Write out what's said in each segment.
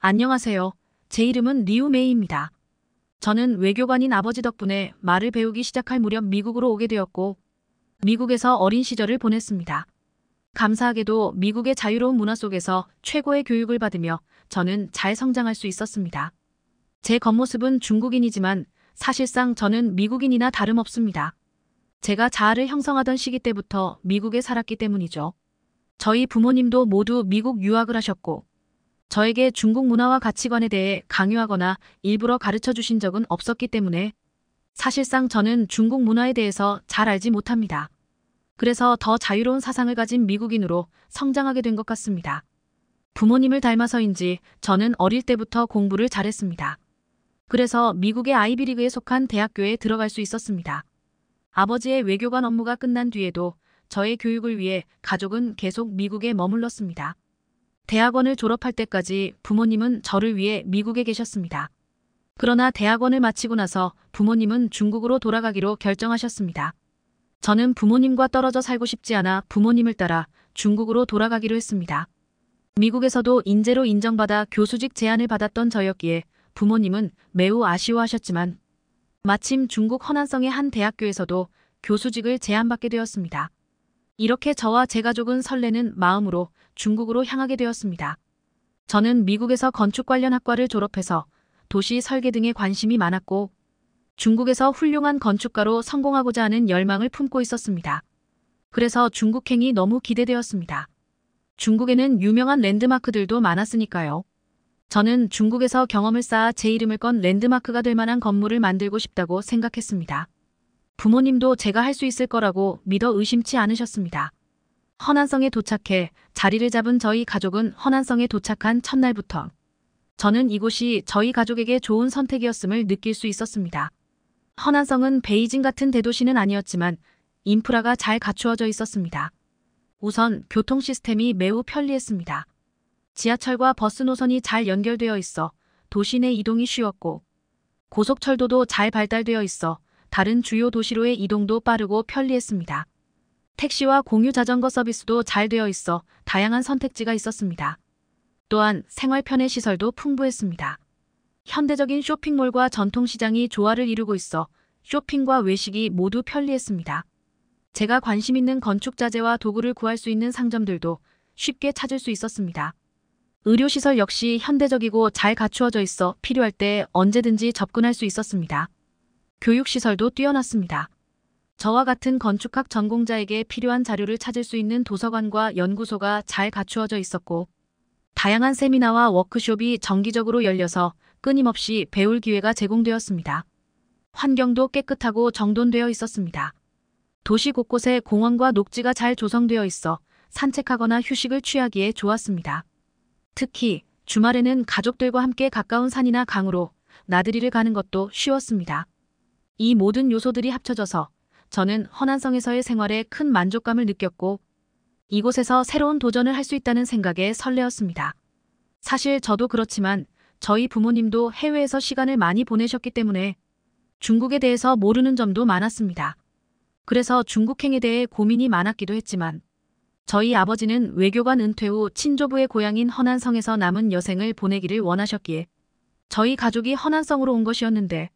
안녕하세요. 제 이름은 리우메이입니다. 저는 외교관인 아버지 덕분에 말을 배우기 시작할 무렵 미국으로 오게 되었고 미국에서 어린 시절을 보냈습니다. 감사하게도 미국의 자유로운 문화 속에서 최고의 교육을 받으며 저는 잘 성장할 수 있었습니다. 제 겉모습은 중국인이지만 사실상 저는 미국인이나 다름없습니다. 제가 자아를 형성하던 시기 때부터 미국에 살았기 때문이죠. 저희 부모님도 모두 미국 유학을 하셨고 저에게 중국 문화와 가치관에 대해 강요하거나 일부러 가르쳐 주신 적은 없었기 때문에 사실상 저는 중국 문화에 대해서 잘 알지 못합니다. 그래서 더 자유로운 사상을 가진 미국인으로 성장하게 된 것 같습니다. 부모님을 닮아서인지 저는 어릴 때부터 공부를 잘했습니다. 그래서 미국의 아이비리그에 속한 대학교에 들어갈 수 있었습니다. 아버지의 외교관 업무가 끝난 뒤에도 저의 교육을 위해 가족은 계속 미국에 머물렀습니다. 대학원을 졸업할 때까지 부모님은 저를 위해 미국에 계셨습니다. 그러나 대학원을 마치고 나서 부모님은 중국으로 돌아가기로 결정하셨습니다. 저는 부모님과 떨어져 살고 싶지 않아 부모님을 따라 중국으로 돌아가기로 했습니다. 미국에서도 인재로 인정받아 교수직 제안을 받았던 저였기에 부모님은 매우 아쉬워하셨지만 마침 중국 허난성의 한 대학교에서도 교수직을 제안받게 되었습니다. 이렇게 저와 제 가족은 설레는 마음으로 중국으로 향하게 되었습니다. 저는 미국에서 건축 관련 학과를 졸업해서 도시 설계 등에 관심이 많았고 중국에서 훌륭한 건축가로 성공하고자 하는 열망을 품고 있었습니다. 그래서 중국행이 너무 기대되었습니다. 중국에는 유명한 랜드마크들도 많았으니까요. 저는 중국에서 경험을 쌓아 제 이름을 건 랜드마크가 될 만한 건물을 만들고 싶다고 생각했습니다. 부모님도 제가 할 수 있을 거라고 믿어 의심치 않으셨습니다. 헌안성에 도착해 자리를 잡은 저희 가족은 헌안성에 도착한 첫날부터 저는 이곳이 저희 가족에게 좋은 선택이었음을 느낄 수 있었습니다. 헌안성은 베이징 같은 대도시는 아니었지만 인프라가 잘 갖추어져 있었습니다. 우선 교통 시스템이 매우 편리했습니다. 지하철과 버스 노선이 잘 연결되어 있어 도시 내 이동이 쉬웠고 고속철도도 잘 발달되어 있어 다른 주요 도시로의 이동도 빠르고 편리했습니다. 택시와 공유 자전거 서비스도 잘 되어 있어 다양한 선택지가 있었습니다. 또한 생활 편의 시설도 풍부했습니다. 현대적인 쇼핑몰과 전통시장이 조화를 이루고 있어 쇼핑과 외식이 모두 편리했습니다. 제가 관심 있는 건축 자재와 도구를 구할 수 있는 상점들도 쉽게 찾을 수 있었습니다. 의료시설 역시 현대적이고 잘 갖추어져 있어 필요할 때 언제든지 접근할 수 있었습니다. 교육시설도 뛰어났습니다. 저와 같은 건축학 전공자에게 필요한 자료를 찾을 수 있는 도서관과 연구소가 잘 갖추어져 있었고 다양한 세미나와 워크숍이 정기적으로 열려서 끊임없이 배울 기회가 제공되었습니다. 환경도 깨끗하고 정돈되어 있었습니다. 도시 곳곳에 공원과 녹지가 잘 조성되어 있어 산책하거나 휴식을 취하기에 좋았습니다. 특히 주말에는 가족들과 함께 가까운 산이나 강으로 나들이를 가는 것도 쉬웠습니다. 이 모든 요소들이 합쳐져서 저는 허난성에서의 생활에 큰 만족감을 느꼈고 이곳에서 새로운 도전을 할 수 있다는 생각에 설레었습니다. 사실 저도 그렇지만 저희 부모님도 해외에서 시간을 많이 보내셨기 때문에 중국에 대해서 모르는 점도 많았습니다. 그래서 중국행에 대해 고민이 많았기도 했지만 저희 아버지는 외교관 은퇴 후 친조부의 고향인 허난성에서 남은 여생을 보내기를 원하셨기에 저희 가족이 허난성으로 온 것이었는데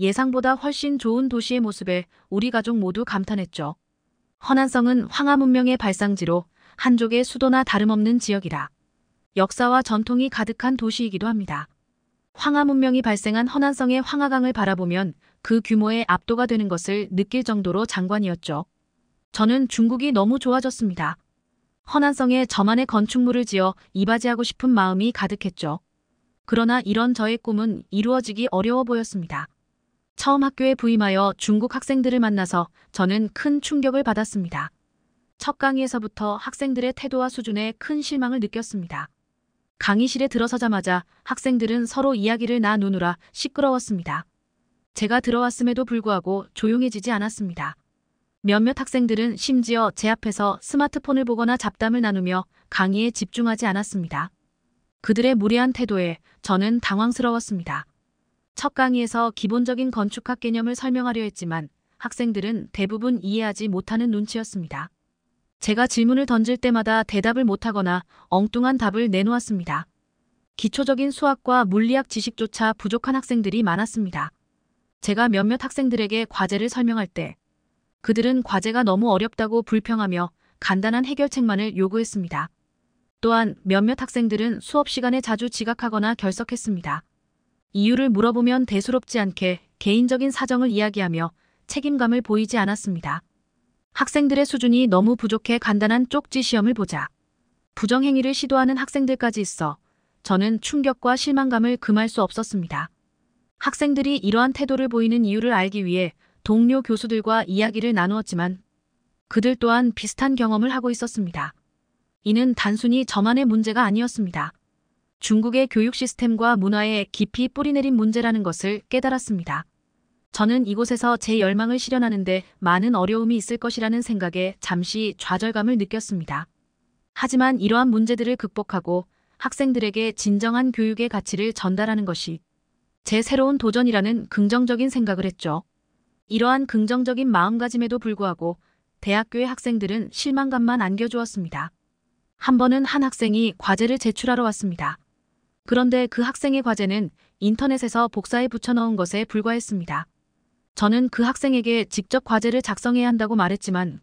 예상보다 훨씬 좋은 도시의 모습에 우리 가족 모두 감탄했죠. 허난성은 황하 문명의 발상지로 한족의 수도나 다름없는 지역이라 역사와 전통이 가득한 도시이기도 합니다. 황하 문명이 발생한 허난성의 황하강을 바라보면 그규모의 압도가 되는 것을 느낄 정도로 장관이었죠. 저는 중국이 너무 좋아졌습니다. 허난성에 저만의 건축물을 지어 이바지하고 싶은 마음이 가득했죠. 그러나 이런 저의 꿈은 이루어지기 어려워 보였습니다. 처음 학교에 부임하여 중국 학생들을 만나서 저는 큰 충격을 받았습니다. 첫 강의에서부터 학생들의 태도와 수준에 큰 실망을 느꼈습니다. 강의실에 들어서자마자 학생들은 서로 이야기를 나누느라 시끄러웠습니다. 제가 들어왔음에도 불구하고 조용해지지 않았습니다. 몇몇 학생들은 심지어 제 앞에서 스마트폰을 보거나 잡담을 나누며 강의에 집중하지 않았습니다. 그들의 무례한 태도에 저는 당황스러웠습니다. 첫 강의에서 기본적인 건축학 개념을 설명하려 했지만 학생들은 대부분 이해하지 못하는 눈치였습니다. 제가 질문을 던질 때마다 대답을 못하거나 엉뚱한 답을 내놓았습니다. 기초적인 수학과 물리학 지식조차 부족한 학생들이 많았습니다. 제가 몇몇 학생들에게 과제를 설명할 때 그들은 과제가 너무 어렵다고 불평하며 간단한 해결책만을 요구했습니다. 또한 몇몇 학생들은 수업 시간에 자주 지각하거나 결석했습니다. 이유를 물어보면 대수롭지 않게 개인적인 사정을 이야기하며 책임감을 보이지 않았습니다. 학생들의 수준이 너무 부족해 간단한 쪽지 시험을 보자. 부정행위를 시도하는 학생들까지 있어 저는 충격과 실망감을 금할 수 없었습니다. 학생들이 이러한 태도를 보이는 이유를 알기 위해 동료 교수들과 이야기를 나누었지만 그들 또한 비슷한 경험을 하고 있었습니다. 이는 단순히 저만의 문제가 아니었습니다. 중국의 교육 시스템과 문화에 깊이 뿌리내린 문제라는 것을 깨달았습니다. 저는 이곳에서 제 열망을 실현하는데 많은 어려움이 있을 것이라는 생각에 잠시 좌절감을 느꼈습니다. 하지만 이러한 문제들을 극복하고 학생들에게 진정한 교육의 가치를 전달하는 것이 제 새로운 도전이라는 긍정적인 생각을 했죠. 이러한 긍정적인 마음가짐에도 불구하고 대학교의 학생들은 실망감만 안겨주었습니다. 한 번은 한 학생이 과제를 제출하러 왔습니다. 그런데 그 학생의 과제는 인터넷에서 복사해 붙여넣은 것에 불과했습니다. 저는 그 학생에게 직접 과제를 작성해야 한다고 말했지만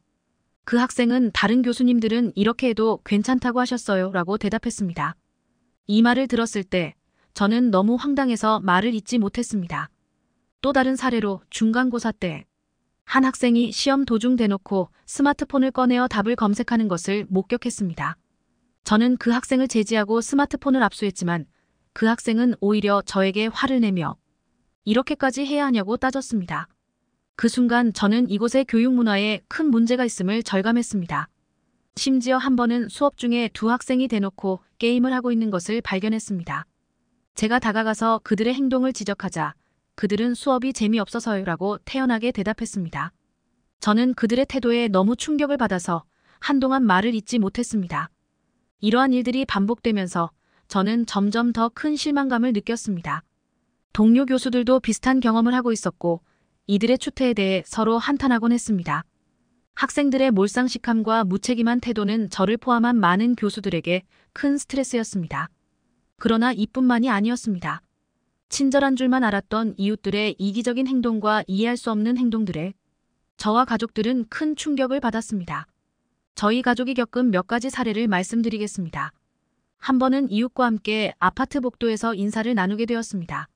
그 학생은 다른 교수님들은 이렇게 해도 괜찮다고 하셨어요 라고 대답했습니다. 이 말을 들었을 때 저는 너무 황당해서 말을 잇지 못했습니다. 또 다른 사례로 중간고사 때 한 학생이 시험 도중 대놓고 스마트폰을 꺼내어 답을 검색하는 것을 목격했습니다. 저는 그 학생을 제지하고 스마트폰을 압수했지만 그 학생은 오히려 저에게 화를 내며 이렇게까지 해야 하냐고 따졌습니다. 그 순간 저는 이곳의 교육 문화에 큰 문제가 있음을 절감했습니다. 심지어 한 번은 수업 중에 두 학생이 대놓고 게임을 하고 있는 것을 발견했습니다. 제가 다가가서 그들의 행동을 지적하자 그들은 수업이 재미없어서요라고 태연하게 대답했습니다. 저는 그들의 태도에 너무 충격을 받아서 한동안 말을 잇지 못했습니다. 이러한 일들이 반복되면서 저는 점점 더 큰 실망감을 느꼈습니다. 동료 교수들도 비슷한 경험을 하고 있었고 이들의 추태에 대해 서로 한탄하곤 했습니다. 학생들의 몰상식함과 무책임한 태도는 저를 포함한 많은 교수들에게 큰 스트레스였습니다. 그러나 이뿐만이 아니었습니다. 친절한 줄만 알았던 이웃들의 이기적인 행동과 이해할 수 없는 행동들에 저와 가족들은 큰 충격을 받았습니다. 저희 가족이 겪은 몇 가지 사례를 말씀드리겠습니다. 한 번은 이웃과 함께 아파트 복도에서 인사를 나누게 되었습니다.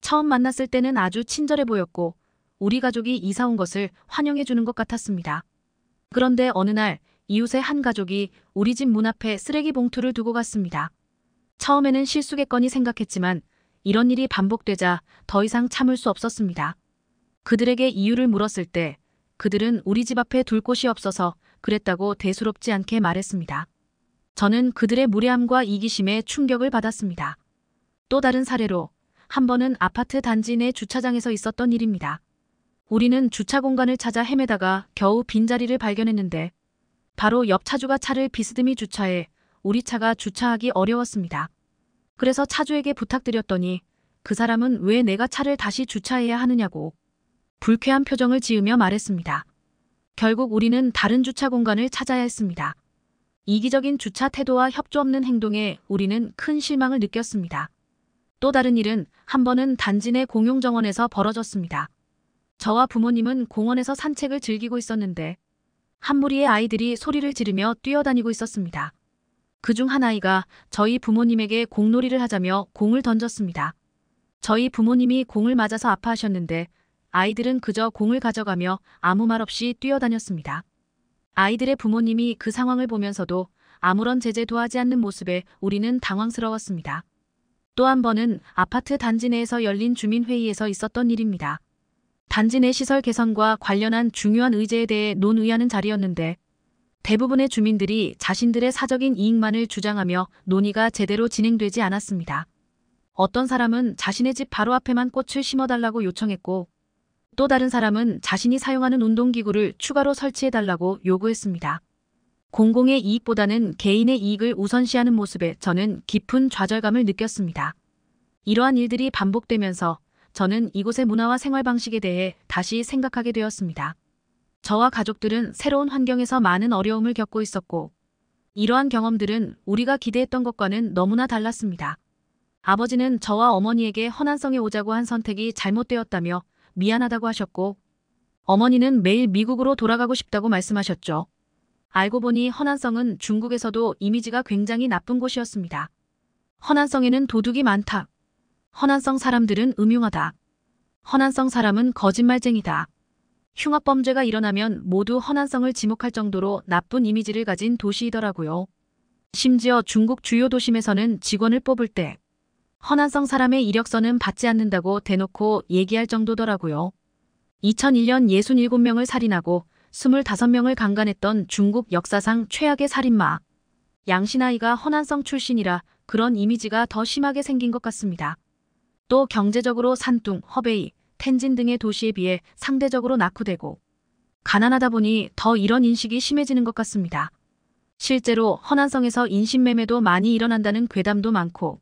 처음 만났을 때는 아주 친절해 보였고 우리 가족이 이사 온 것을 환영해 주는 것 같았습니다. 그런데 어느 날 이웃의 한 가족이 우리 집 문 앞에 쓰레기 봉투를 두고 갔습니다. 처음에는 실수겠거니 생각했지만 이런 일이 반복되자 더 이상 참을 수 없었습니다. 그들에게 이유를 물었을 때 그들은 우리 집 앞에 둘 곳이 없어서 그랬다고 대수롭지 않게 말했습니다. 저는 그들의 무례함과 이기심에 충격을 받았습니다. 또 다른 사례로 한 번은 아파트 단지 내 주차장에서 있었던 일입니다. 우리는 주차 공간을 찾아 헤매다가 겨우 빈자리를 발견했는데 바로 옆 차주가 차를 비스듬히 주차해 우리 차가 주차하기 어려웠습니다. 그래서 차주에게 부탁드렸더니 그 사람은 왜 내가 차를 다시 주차해야 하느냐고 불쾌한 표정을 지으며 말했습니다. 결국 우리는 다른 주차 공간을 찾아야 했습니다. 이기적인 주차 태도와 협조 없는 행동에 우리는 큰 실망을 느꼈습니다. 또 다른 일은 한 번은 단지 내 공용정원에서 벌어졌습니다. 저와 부모님은 공원에서 산책을 즐기고 있었는데 한 무리의 아이들이 소리를 지르며 뛰어다니고 있었습니다. 그 중 한 아이가 저희 부모님에게 공놀이를 하자며 공을 던졌습니다. 저희 부모님이 공을 맞아서 아파하셨는데 아이들은 그저 공을 가져가며 아무 말 없이 뛰어다녔습니다. 아이들의 부모님이 그 상황을 보면서도 아무런 제재도 하지 않는 모습에 우리는 당황스러웠습니다. 또 한 번은 아파트 단지 내에서 열린 주민회의에서 있었던 일입니다. 단지 내 시설 개선과 관련한 중요한 의제에 대해 논의하는 자리였는데 대부분의 주민들이 자신들의 사적인 이익만을 주장하며 논의가 제대로 진행되지 않았습니다. 어떤 사람은 자신의 집 바로 앞에만 꽃을 심어달라고 요청했고 또 다른 사람은 자신이 사용하는 운동기구를 추가로 설치해달라고 요구했습니다. 공공의 이익보다는 개인의 이익을 우선시하는 모습에 저는 깊은 좌절감을 느꼈습니다. 이러한 일들이 반복되면서 저는 이곳의 문화와 생활 방식에 대해 다시 생각하게 되었습니다. 저와 가족들은 새로운 환경에서 많은 어려움을 겪고 있었고 이러한 경험들은 우리가 기대했던 것과는 너무나 달랐습니다. 아버지는 저와 어머니에게 허난성에 오자고 한 선택이 잘못되었다며 미안하다고 하셨고 어머니는 매일 미국으로 돌아가고 싶다고 말씀하셨죠. 알고 보니 허난성은 중국에서도 이미지가 굉장히 나쁜 곳이었습니다. 허난성에는 도둑이 많다. 허난성 사람들은 음흉하다. 허난성 사람은 거짓말쟁이다. 흉악범죄가 일어나면 모두 허난성을 지목할 정도로 나쁜 이미지를 가진 도시이더라고요. 심지어 중국 주요 도심에서는 직원을 뽑을 때 허난성 사람의 이력서는 받지 않는다고 대놓고 얘기할 정도더라고요. 2001년 67명을 살인하고 25명을 강간했던 중국 역사상 최악의 살인마. 양신아이가 허난성 출신이라 그런 이미지가 더 심하게 생긴 것 같습니다. 또 경제적으로 산둥, 허베이, 텐진 등의 도시에 비해 상대적으로 낙후되고 가난하다 보니 더 이런 인식이 심해지는 것 같습니다. 실제로 허난성에서 인신매매도 많이 일어난다는 괴담도 많고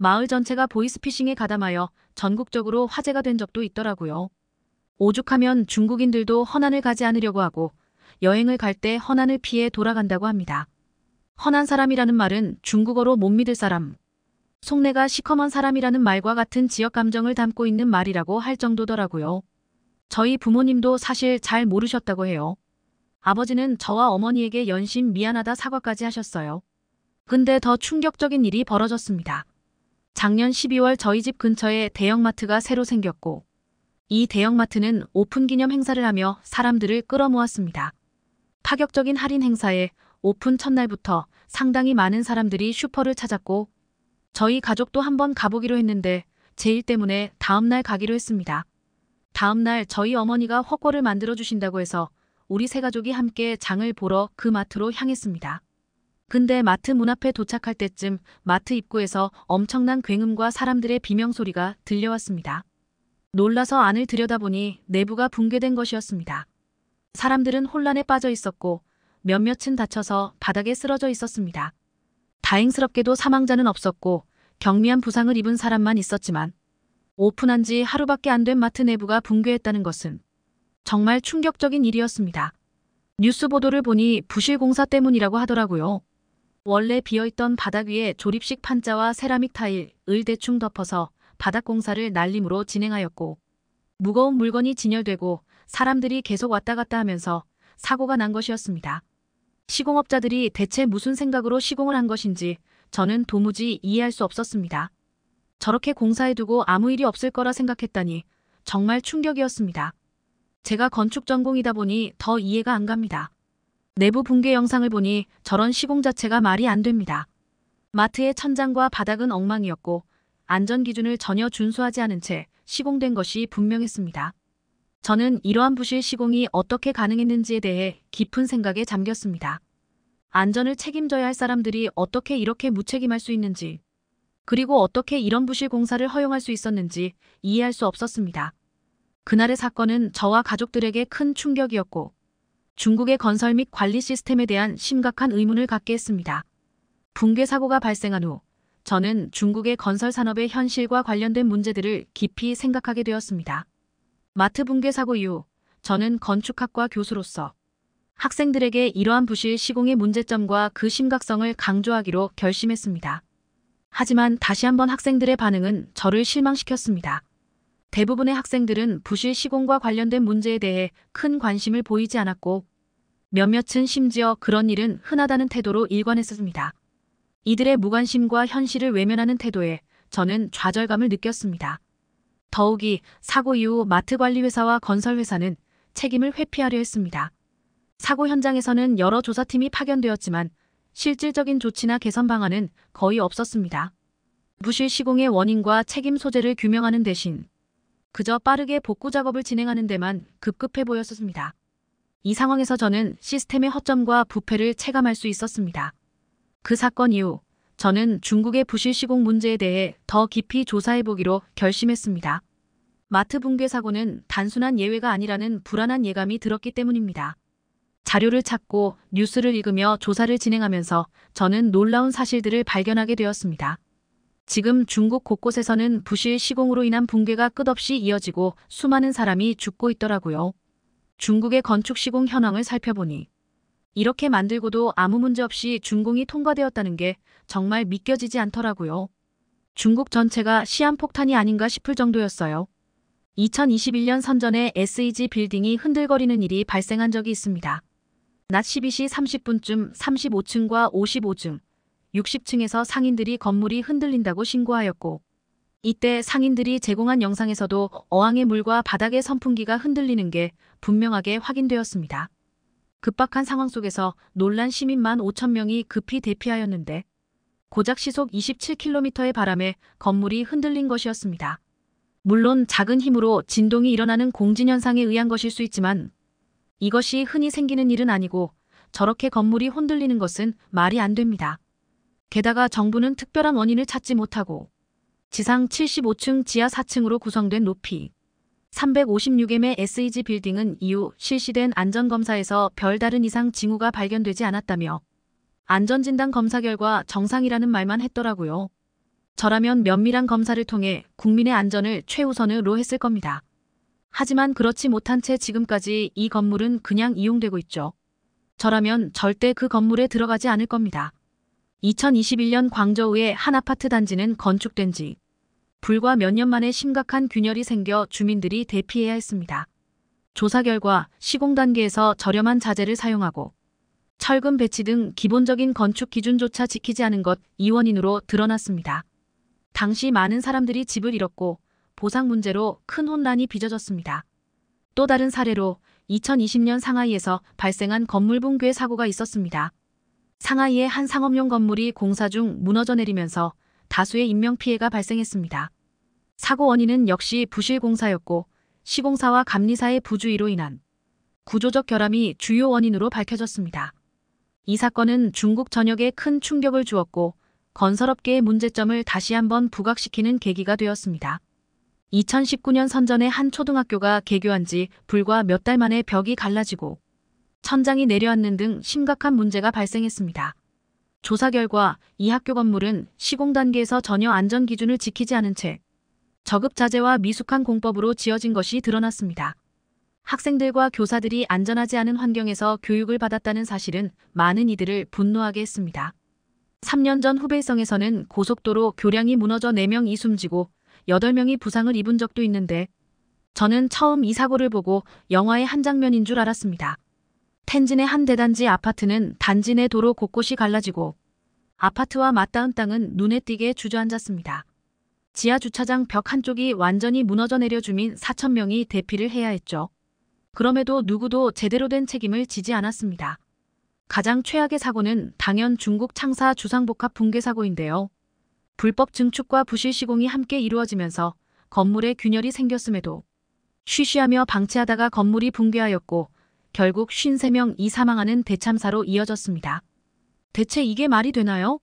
마을 전체가 보이스피싱에 가담하여 전국적으로 화제가 된 적도 있더라고요. 오죽하면 중국인들도 허난을 가지 않으려고 하고 여행을 갈 때 허난을 피해 돌아간다고 합니다. 허난 사람이라는 말은 중국어로 못 믿을 사람, 속내가 시커먼 사람이라는 말과 같은 지역 감정을 담고 있는 말이라고 할 정도더라고요. 저희 부모님도 사실 잘 모르셨다고 해요. 아버지는 저와 어머니에게 연심 미안하다 사과까지 하셨어요. 근데 더 충격적인 일이 벌어졌습니다. 작년 12월 저희 집 근처에 대형마트가 새로 생겼고 이 대형마트는 오픈 기념 행사를 하며 사람들을 끌어모았습니다. 파격적인 할인 행사에 오픈 첫날부터 상당히 많은 사람들이 슈퍼를 찾았고 저희 가족도 한번 가보기로 했는데 제 일 때문에 다음날 가기로 했습니다. 다음날 저희 어머니가 훠궈를 만들어 주신다고 해서 우리 세 가족이 함께 장을 보러 그 마트로 향했습니다. 근데 마트 문 앞에 도착할 때쯤 마트 입구에서 엄청난 굉음과 사람들의 비명소리가 들려왔습니다. 놀라서 안을 들여다보니 내부가 붕괴된 것이었습니다. 사람들은 혼란에 빠져 있었고 몇몇은 다쳐서 바닥에 쓰러져 있었습니다. 다행스럽게도 사망자는 없었고 경미한 부상을 입은 사람만 있었지만 오픈한 지 하루밖에 안 된 마트 내부가 붕괴했다는 것은 정말 충격적인 일이었습니다. 뉴스 보도를 보니 부실 공사 때문이라고 하더라고요. 원래 비어있던 바닥 위에 조립식 판자와 세라믹 타일을 대충 덮어서 바닥 공사를 날림으로 진행하였고 무거운 물건이 진열되고 사람들이 계속 왔다 갔다 하면서 사고가 난 것이었습니다. 시공업자들이 대체 무슨 생각으로 시공을 한 것인지 저는 도무지 이해할 수 없었습니다. 저렇게 공사해두고 아무 일이 없을 거라 생각했다니 정말 충격이었습니다. 제가 건축 전공이다 보니 더 이해가 안 갑니다. 내부 붕괴 영상을 보니 저런 시공 자체가 말이 안 됩니다. 마트의 천장과 바닥은 엉망이었고 안전 기준을 전혀 준수하지 않은 채 시공된 것이 분명했습니다. 저는 이러한 부실 시공이 어떻게 가능했는지에 대해 깊은 생각에 잠겼습니다. 안전을 책임져야 할 사람들이 어떻게 이렇게 무책임할 수 있는지 그리고 어떻게 이런 부실 공사를 허용할 수 있었는지 이해할 수 없었습니다. 그날의 사건은 저와 가족들에게 큰 충격이었고 중국의 건설 및 관리 시스템에 대한 심각한 의문을 갖게 했습니다. 붕괴 사고가 발생한 후 저는 중국의 건설 산업의 현실과 관련된 문제들을 깊이 생각하게 되었습니다. 마트 붕괴 사고 이후 저는 건축학과 교수로서 학생들에게 이러한 부실 시공의 문제점과 그 심각성을 강조하기로 결심했습니다. 하지만 다시 한번 학생들의 반응은 저를 실망시켰습니다. 대부분의 학생들은 부실 시공과 관련된 문제에 대해 큰 관심을 보이지 않았고 몇몇은 심지어 그런 일은 흔하다는 태도로 일관했습니다. 이들의 무관심과 현실을 외면하는 태도에 저는 좌절감을 느꼈습니다. 더욱이 사고 이후 마트관리회사와 건설회사는 책임을 회피하려 했습니다. 사고 현장에서는 여러 조사팀이 파견되었지만 실질적인 조치나 개선 방안은 거의 없었습니다. 부실 시공의 원인과 책임 소재를 규명하는 대신 그저 빠르게 복구 작업을 진행하는 데만 급급해 보였었습니다. 이 상황에서 저는 시스템의 허점과 부패를 체감할 수 있었습니다. 그 사건 이후 저는 중국의 부실 시공 문제에 대해 더 깊이 조사해보기로 결심했습니다. 마트 붕괴 사고는 단순한 예외가 아니라는 불안한 예감이 들었기 때문입니다. 자료를 찾고 뉴스를 읽으며 조사를 진행하면서 저는 놀라운 사실들을 발견하게 되었습니다. 지금 중국 곳곳에서는 부실 시공으로 인한 붕괴가 끝없이 이어지고 수많은 사람이 죽고 있더라고요. 중국의 건축 시공 현황을 살펴보니 이렇게 만들고도 아무 문제 없이 준공이 통과되었다는 게 정말 믿겨지지 않더라고요. 중국 전체가 시한폭탄이 아닌가 싶을 정도였어요. 2021년 선전에 SEG 빌딩이 흔들거리는 일이 발생한 적이 있습니다. 낮 12시 30분쯤 35층과 55층, 60층에서 상인들이 건물이 흔들린다고 신고하였고 이때 상인들이 제공한 영상에서도 어항의 물과 바닥의 선풍기가 흔들리는 게 분명하게 확인되었습니다. 급박한 상황 속에서 놀란 시민만 5천 명이 급히 대피하였는데 고작 시속 27km의 바람에 건물이 흔들린 것이었습니다. 물론 작은 힘으로 진동이 일어나는 공진현상에 의한 것일 수 있지만 이것이 흔히 생기는 일은 아니고 저렇게 건물이 흔들리는 것은 말이 안 됩니다. 게다가 정부는 특별한 원인을 찾지 못하고 지상 75층 지하 4층으로 구성된 높이 356M의 SEG 빌딩은 이후 실시된 안전검사에서 별다른 이상 징후가 발견되지 않았다며 안전진단 검사 결과 정상이라는 말만 했더라고요. 저라면 면밀한 검사를 통해 국민의 안전을 최우선으로 했을 겁니다. 하지만 그렇지 못한 채 지금까지 이 건물은 그냥 이용되고 있죠. 저라면 절대 그 건물에 들어가지 않을 겁니다. 2021년 광저우의 한 아파트 단지는 건축된 지 불과 몇 년 만에 심각한 균열이 생겨 주민들이 대피해야 했습니다. 조사 결과 시공 단계에서 저렴한 자재를 사용하고 철근 배치 등 기본적인 건축 기준조차 지키지 않은 것 이원인으로 드러났습니다. 당시 많은 사람들이 집을 잃었고 보상 문제로 큰 혼란이 빚어졌습니다. 또 다른 사례로 2020년 상하이에서 발생한 건물 붕괴 사고가 있었습니다. 상하이의 한 상업용 건물이 공사 중 무너져 내리면서 다수의 인명피해가 발생했습니다. 사고 원인은 역시 부실 공사였고 시공사와 감리사의 부주의로 인한 구조적 결함이 주요 원인으로 밝혀졌습니다. 이 사건은 중국 전역에 큰 충격을 주었고 건설업계의 문제점을 다시 한번 부각시키는 계기가 되었습니다. 2019년 선전의 한 초등학교가 개교한 지 불과 몇 달 만에 벽이 갈라지고 천장이 내려앉는 등 심각한 문제가 발생했습니다. 조사 결과 이 학교 건물은 시공 단계에서 전혀 안전 기준을 지키지 않은 채 저급자재와 미숙한 공법으로 지어진 것이 드러났습니다. 학생들과 교사들이 안전하지 않은 환경에서 교육을 받았다는 사실은 많은 이들을 분노하게 했습니다. 3년 전 후베이성에서는 고속도로 교량이 무너져 4명이 숨지고 8명이 부상을 입은 적도 있는데 저는 처음 이 사고를 보고 영화의 한 장면인 줄 알았습니다. 텐진의 한 대단지 아파트는 단지 내 도로 곳곳이 갈라지고 아파트와 맞닿은 땅은 눈에 띄게 주저앉았습니다. 지하 주차장 벽 한쪽이 완전히 무너져 내려 주민 4천 명이 대피를 해야 했죠. 그럼에도 누구도 제대로 된 책임을 지지 않았습니다. 가장 최악의 사고는 당연 중국 창사 주상복합 붕괴 사고인데요. 불법 증축과 부실 시공이 함께 이루어지면서 건물에 균열이 생겼음에도 쉬쉬하며 방치하다가 건물이 붕괴하였고 결국 53명이 사망하는 대참사로 이어졌습니다. 대체 이게 말이 되나요?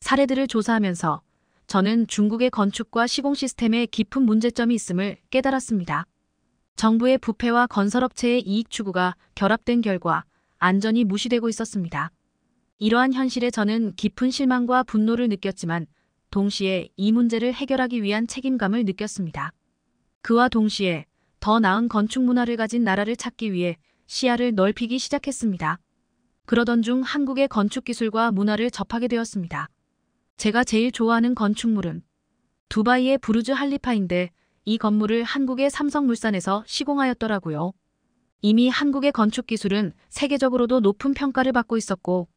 사례들을 조사하면서 저는 중국의 건축과 시공 시스템에 깊은 문제점이 있음을 깨달았습니다. 정부의 부패와 건설업체의 이익 추구가 결합된 결과 안전이 무시되고 있었습니다. 이러한 현실에 저는 깊은 실망과 분노를 느꼈지만 동시에 이 문제를 해결하기 위한 책임감을 느꼈습니다. 그와 동시에 더 나은 건축 문화를 가진 나라를 찾기 위해 시야를 넓히기 시작했습니다. 그러던 중 한국의 건축기술과 문화를 접하게 되었습니다. 제가 제일 좋아하는 건축물은 두바이의 부르즈 할리파인데 이 건물을 한국의 삼성물산에서 시공하였더라고요. 이미 한국의 건축기술은 세계적으로도 높은 평가를 받고 있었고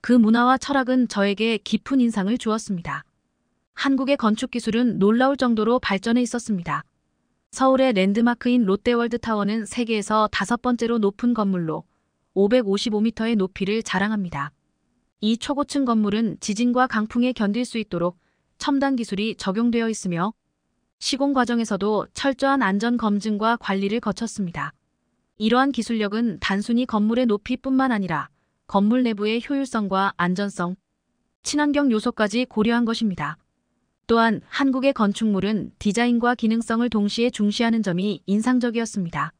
그 문화와 철학은 저에게 깊은 인상을 주었습니다. 한국의 건축기술은 놀라울 정도로 발전해 있었습니다. 서울의 랜드마크인 롯데월드타워는 세계에서 다섯 번째로 높은 건물로 555m의 높이를 자랑합니다. 이 초고층 건물은 지진과 강풍에 견딜 수 있도록 첨단 기술이 적용되어 있으며 시공 과정에서도 철저한 안전 검증과 관리를 거쳤습니다. 이러한 기술력은 단순히 건물의 높이뿐만 아니라 건물 내부의 효율성과 안전성, 친환경 요소까지 고려한 것입니다. 또한 한국의 건축물은 디자인과 기능성을 동시에 중시하는 점이 인상적이었습니다.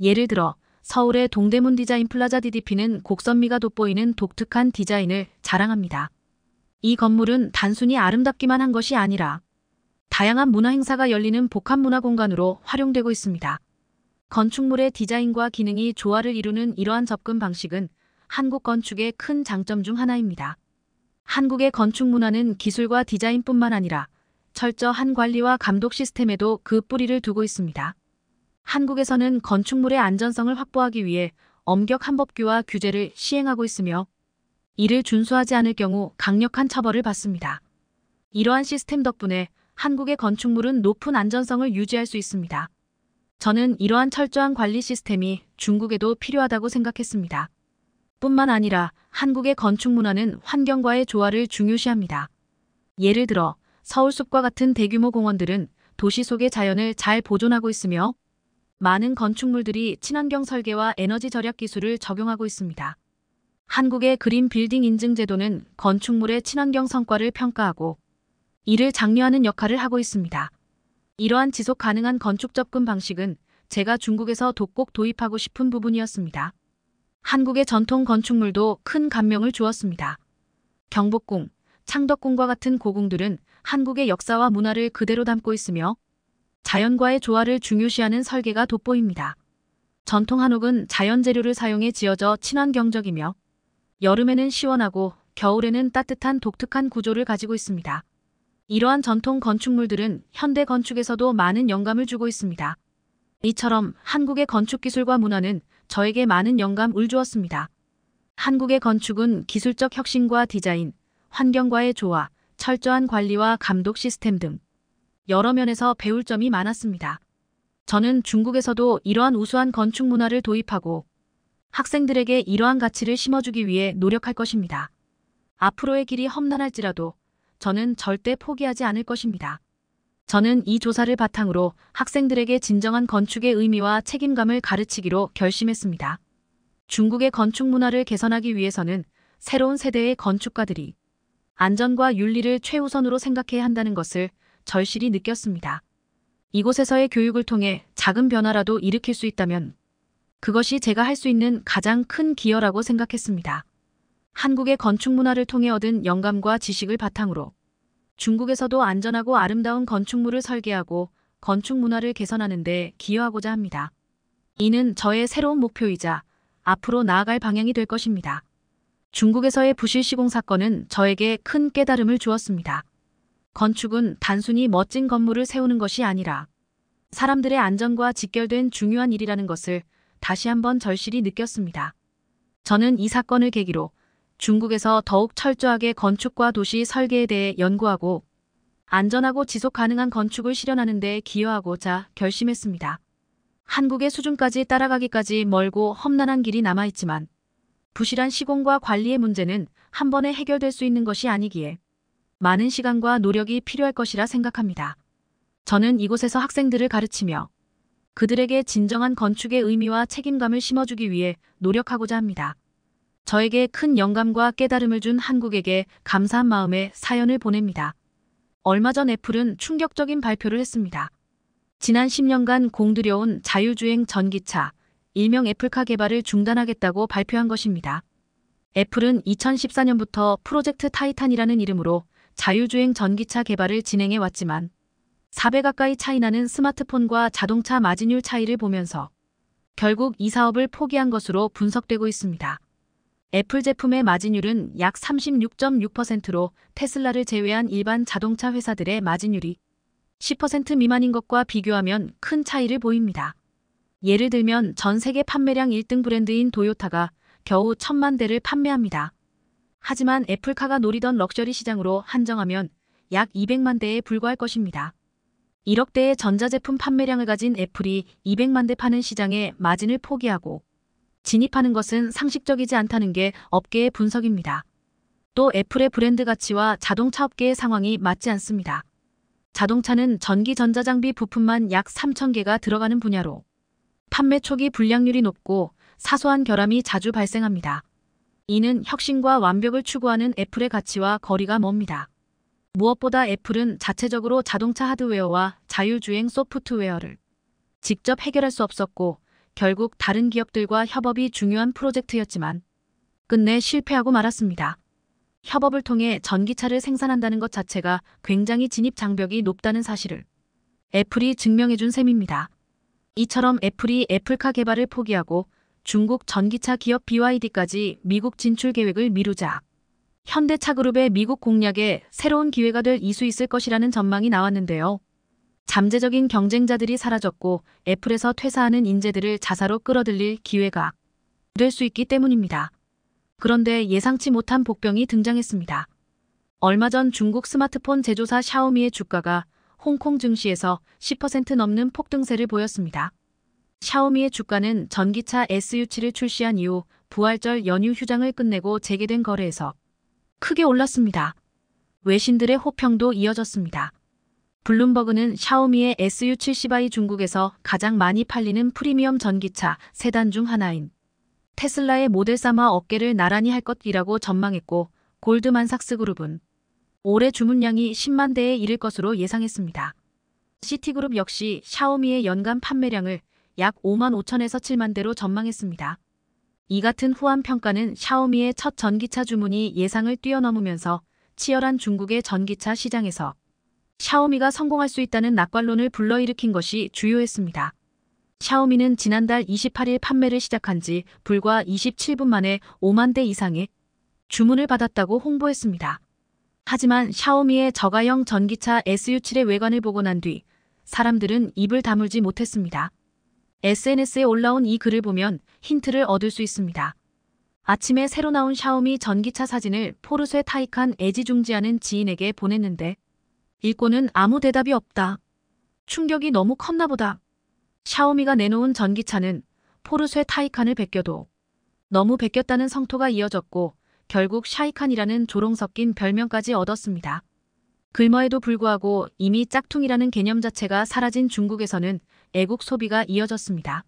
예를 들어 서울의 동대문 디자인 플라자 DDP는 곡선미가 돋보이는 독특한 디자인을 자랑합니다. 이 건물은 단순히 아름답기만 한 것이 아니라 다양한 문화 행사가 열리는 복합 문화 공간으로 활용되고 있습니다. 건축물의 디자인과 기능이 조화를 이루는 이러한 접근 방식은 한국 건축의 큰 장점 중 하나입니다. 한국의 건축 문화는 기술과 디자인뿐만 아니라 철저한 관리와 감독 시스템에도 그 뿌리를 두고 있습니다. 한국에서는 건축물의 안전성을 확보하기 위해 엄격한 법규와 규제를 시행하고 있으며 이를 준수하지 않을 경우 강력한 처벌을 받습니다. 이러한 시스템 덕분에 한국의 건축물은 높은 안전성을 유지할 수 있습니다. 저는 이러한 철저한 관리 시스템이 중국에도 필요하다고 생각했습니다. 뿐만 아니라 한국의 건축 문화는 환경과의 조화를 중요시합니다. 예를 들어 서울숲과 같은 대규모 공원들은 도시 속의 자연을 잘 보존하고 있으며 많은 건축물들이 친환경 설계와 에너지 절약 기술을 적용하고 있습니다. 한국의 그린 빌딩 인증 제도는 건축물의 친환경 성과를 평가하고 이를 장려하는 역할을 하고 있습니다. 이러한 지속 가능한 건축 접근 방식은 제가 중국에서 독곡 도입하고 싶은 부분이었습니다. 한국의 전통 건축물도 큰 감명을 주었습니다. 경복궁, 창덕궁과 같은 고궁들은 한국의 역사와 문화를 그대로 담고 있으며 자연과의 조화를 중요시하는 설계가 돋보입니다. 전통 한옥은 자연 재료를 사용해 지어져 친환경적이며 여름에는 시원하고 겨울에는 따뜻한 독특한 구조를 가지고 있습니다. 이러한 전통 건축물들은 현대 건축에서도 많은 영감을 주고 있습니다. 이처럼 한국의 건축기술과 문화는 저에게 많은 영감을 주었습니다. 한국의 건축은 기술적 혁신과 디자인, 환경과의 조화, 철저한 관리와 감독 시스템 등 여러 면에서 배울 점이 많았습니다. 저는 중국에서도 이러한 우수한 건축 문화를 도입하고 학생들에게 이러한 가치를 심어주기 위해 노력할 것입니다. 앞으로의 길이 험난할지라도 저는 절대 포기하지 않을 것입니다. 저는 이 조사를 바탕으로 학생들에게 진정한 건축의 의미와 책임감을 가르치기로 결심했습니다. 중국의 건축 문화를 개선하기 위해서는 새로운 세대의 건축가들이 안전과 윤리를 최우선으로 생각해야 한다는 것을 절실히 느꼈습니다. 이곳에서의 교육을 통해 작은 변화라도 일으킬 수 있다면 그것이 제가 할 수 있는 가장 큰 기여라고 생각했습니다. 한국의 건축 문화를 통해 얻은 영감과 지식을 바탕으로 중국에서도 안전하고 아름다운 건축물을 설계하고 건축 문화를 개선하는 데 기여하고자 합니다. 이는 저의 새로운 목표이자 앞으로 나아갈 방향이 될 것입니다. 중국에서의 부실 시공 사건은 저에게 큰 깨달음을 주었습니다. 건축은 단순히 멋진 건물을 세우는 것이 아니라 사람들의 안전과 직결된 중요한 일이라는 것을 다시 한번 절실히 느꼈습니다. 저는 이 사건을 계기로 중국에서 더욱 철저하게 건축과 도시 설계에 대해 연구하고 안전하고 지속 가능한 건축을 실현하는 데 기여하고자 결심했습니다. 한국의 수준까지 따라가기까지 멀고 험난한 길이 남아있지만 부실한 시공과 관리의 문제는 한 번에 해결될 수 있는 것이 아니기에 많은 시간과 노력이 필요할 것이라 생각합니다. 저는 이곳에서 학생들을 가르치며 그들에게 진정한 건축의 의미와 책임감을 심어주기 위해 노력하고자 합니다. 저에게 큰 영감과 깨달음을 준 한국에게 감사한 마음에 사연을 보냅니다. 얼마 전 애플은 충격적인 발표를 했습니다. 지난 10년간 공들여온 자율주행 전기차, 일명 애플카 개발을 중단하겠다고 발표한 것입니다. 애플은 2014년부터 프로젝트 타이탄이라는 이름으로 자율주행 전기차 개발을 진행해 왔지만 4배 가까이 차이나는 스마트폰과 자동차 마진율 차이를 보면서 결국 이 사업을 포기한 것으로 분석되고 있습니다. 애플 제품의 마진율은 약 36.6%로 테슬라를 제외한 일반 자동차 회사들의 마진율이 10% 미만인 것과 비교하면 큰 차이를 보입니다. 예를 들면 전 세계 판매량 1등 브랜드인 도요타가 겨우 천만 대를 판매합니다. 하지만 애플카가 노리던 럭셔리 시장으로 한정하면 약 200만 대에 불과할 것입니다. 1억 대의 전자제품 판매량을 가진 애플이 200만 대 파는 시장에 마진을 포기하고 진입하는 것은 상식적이지 않다는 게 업계의 분석입니다. 또 애플의 브랜드 가치와 자동차 업계의 상황이 맞지 않습니다. 자동차는 전기 전자장비 부품만 약3 0 0 0 개가 들어가는 분야로 판매 초기 불량률이 높고 사소한 결함이 자주 발생합니다. 이는 혁신과 완벽을 추구하는 애플의 가치와 거리가 멉니다. 무엇보다 애플은 자체적으로 자동차 하드웨어와 자율주행 소프트웨어를 직접 해결할 수 없었고 결국 다른 기업들과 협업이 중요한 프로젝트였지만 끝내 실패하고 말았습니다. 협업을 통해 전기차를 생산한다는 것 자체가 굉장히 진입 장벽이 높다는 사실을 애플이 증명해준 셈입니다. 이처럼 애플이 애플카 개발을 포기하고 중국 전기차 기업 BYD까지 미국 진출 계획을 미루자 현대차그룹의 미국 공략에 새로운 기회가 될 이수 있을 것이라는 전망이 나왔는데요. 잠재적인 경쟁자들이 사라졌고 애플에서 퇴사하는 인재들을 자사로 끌어들일 기회가 될 수 있기 때문입니다. 그런데 예상치 못한 복병이 등장했습니다. 얼마 전 중국 스마트폰 제조사 샤오미의 주가가 홍콩 증시에서 10% 넘는 폭등세를 보였습니다. 샤오미의 주가는 전기차 SU7을 출시한 이후 부활절 연휴 휴장을 끝내고 재개된 거래에서 크게 올랐습니다. 외신들의 호평도 이어졌습니다. 블룸버그는 샤오미의 SU70i 중국에서 가장 많이 팔리는 프리미엄 전기차 세단 중 하나인 테슬라의 모델 삼아 어깨를 나란히 할 것이라고 전망했고 골드만삭스 그룹은 올해 주문량이 10만 대에 이를 것으로 예상했습니다. 시티그룹 역시 샤오미의 연간 판매량을 약 5만 5천에서 7만 대로 전망했습니다. 이 같은 후한 평가는 샤오미의 첫 전기차 주문이 예상을 뛰어넘으면서 치열한 중국의 전기차 시장에서 샤오미가 성공할 수 있다는 낙관론을 불러일으킨 것이 주요했습니다. 샤오미는 지난달 28일 판매를 시작한 지 불과 27분 만에 5만 대 이상의 주문을 받았다고 홍보했습니다. 하지만 샤오미의 저가형 전기차 SU7의 외관을 보고 난 뒤 사람들은 입을 다물지 못했습니다. SNS에 올라온 이 글을 보면 힌트를 얻을 수 있습니다. 아침에 새로 나온 샤오미 전기차 사진을 포르쉐 타이칸 애지중지하는 지인에게 보냈는데 일꾼은 아무 대답이 없다. 충격이 너무 컸나 보다. 샤오미가 내놓은 전기차는 포르쉐 타이칸을 베껴도 너무 베꼈다는 성토가 이어졌고 결국 샤이칸이라는 조롱 섞인 별명까지 얻었습니다. 글머에도 불구하고 이미 짝퉁이라는 개념 자체가 사라진 중국에서는 애국 소비가 이어졌습니다.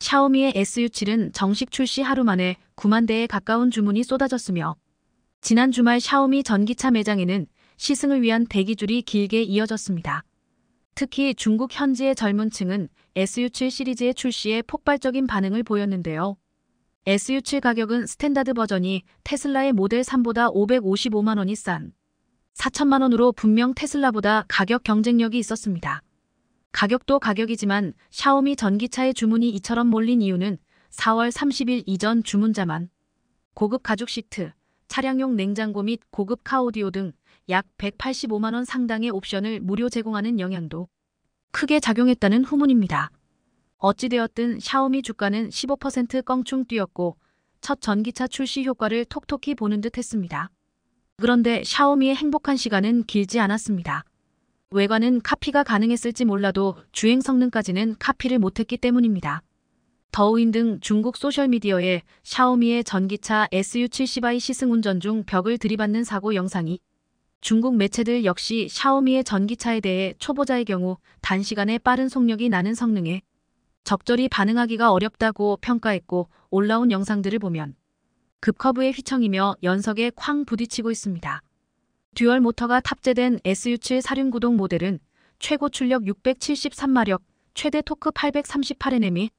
샤오미의 SU7은 정식 출시 하루 만에 9만 대에 가까운 주문이 쏟아졌으며 지난 주말 샤오미 전기차 매장에는 시승을 위한 대기줄이 길게 이어졌습니다. 특히 중국 현지의 젊은 층은 SU7 시리즈의 출시에 폭발적인 반응을 보였는데요. SU7 가격은 스탠다드 버전이 테슬라의 모델 3보다 555만 원이 싼 4천만 원으로 분명 테슬라보다 가격 경쟁력이 있었습니다. 가격도 가격이지만 샤오미 전기차의 주문이 이처럼 몰린 이유는 4월 30일 이전 주문자만 고급 가죽 시트, 차량용 냉장고 및 고급 카오디오 등약 185만 원 상당의 옵션을 무료 제공하는 영향도 크게 작용했다는 후문입니다. 어찌되었든 샤오미 주가는 15% 껑충 뛰었고 첫 전기차 출시 효과를 톡톡히 보는 듯 했습니다. 그런데 샤오미의 행복한 시간은 길지 않았습니다. 외관은 카피가 가능했을지 몰라도 주행 성능까지는 카피를 못했기 때문입니다. 더우인 등 중국 소셜미디어에 샤오미의 전기차 SU70i 시승운전 중 벽을 들이받는 사고 영상이 중국 매체들 역시 샤오미의 전기차에 대해 초보자의 경우 단시간에 빠른 속력이 나는 성능에 적절히 반응하기가 어렵다고 평가했고 올라온 영상들을 보면 급커브의 휘청이며 연석에 쾅 부딪히고 있습니다. 듀얼 모터가 탑재된 SU7 사륜구동 모델은 최고 출력 673마력, 최대 토크 838Nm이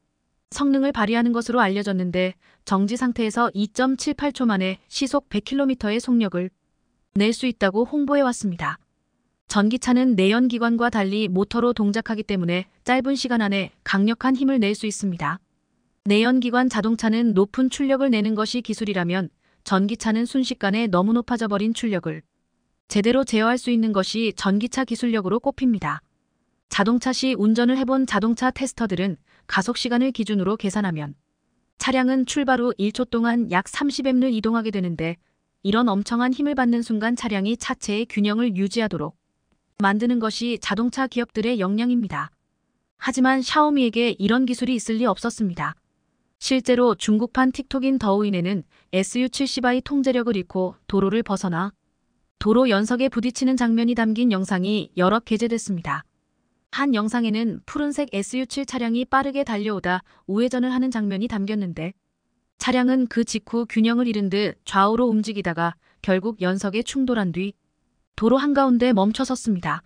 성능을 발휘하는 것으로 알려졌는데 정지 상태에서 2.78초 만에 시속 100km의 속력을 낼수 있다고 홍보해왔습니다. 전기차는 내연기관과 달리 모터로 동작하기 때문에 짧은 시간 안에 강력한 힘을 낼 수 있습니다. 내연기관 자동차는 높은 출력을 내는 것이 기술이라면 전기차는 순식간에 너무 높아져버린 출력을 제대로 제어할 수 있는 것이 전기차 기술력으로 꼽힙니다. 자동차 시 운전을 해본 자동차 테스터들은 가속시간을 기준으로 계산하면 차량은 출발 후 1초 동안 약 30M를 이동하게 되는데 이런 엄청한 힘을 받는 순간 차량이 차체의 균형을 유지하도록 만드는 것이 자동차 기업들의 역량입니다. 하지만 샤오미에게 이런 기술이 있을 리 없었습니다. 실제로 중국판 틱톡인 더우인에는 SU70i 통제력을 잃고 도로를 벗어나 도로 연석에 부딪히는 장면이 담긴 영상이 여러 게재됐습니다. 한 영상에는 푸른색 SU7 차량이 빠르게 달려오다 우회전을 하는 장면이 담겼는데 차량은 그 직후 균형을 잃은 듯 좌우로 움직이다가 결국 연석에 충돌한 뒤 도로 한가운데 멈춰섰습니다.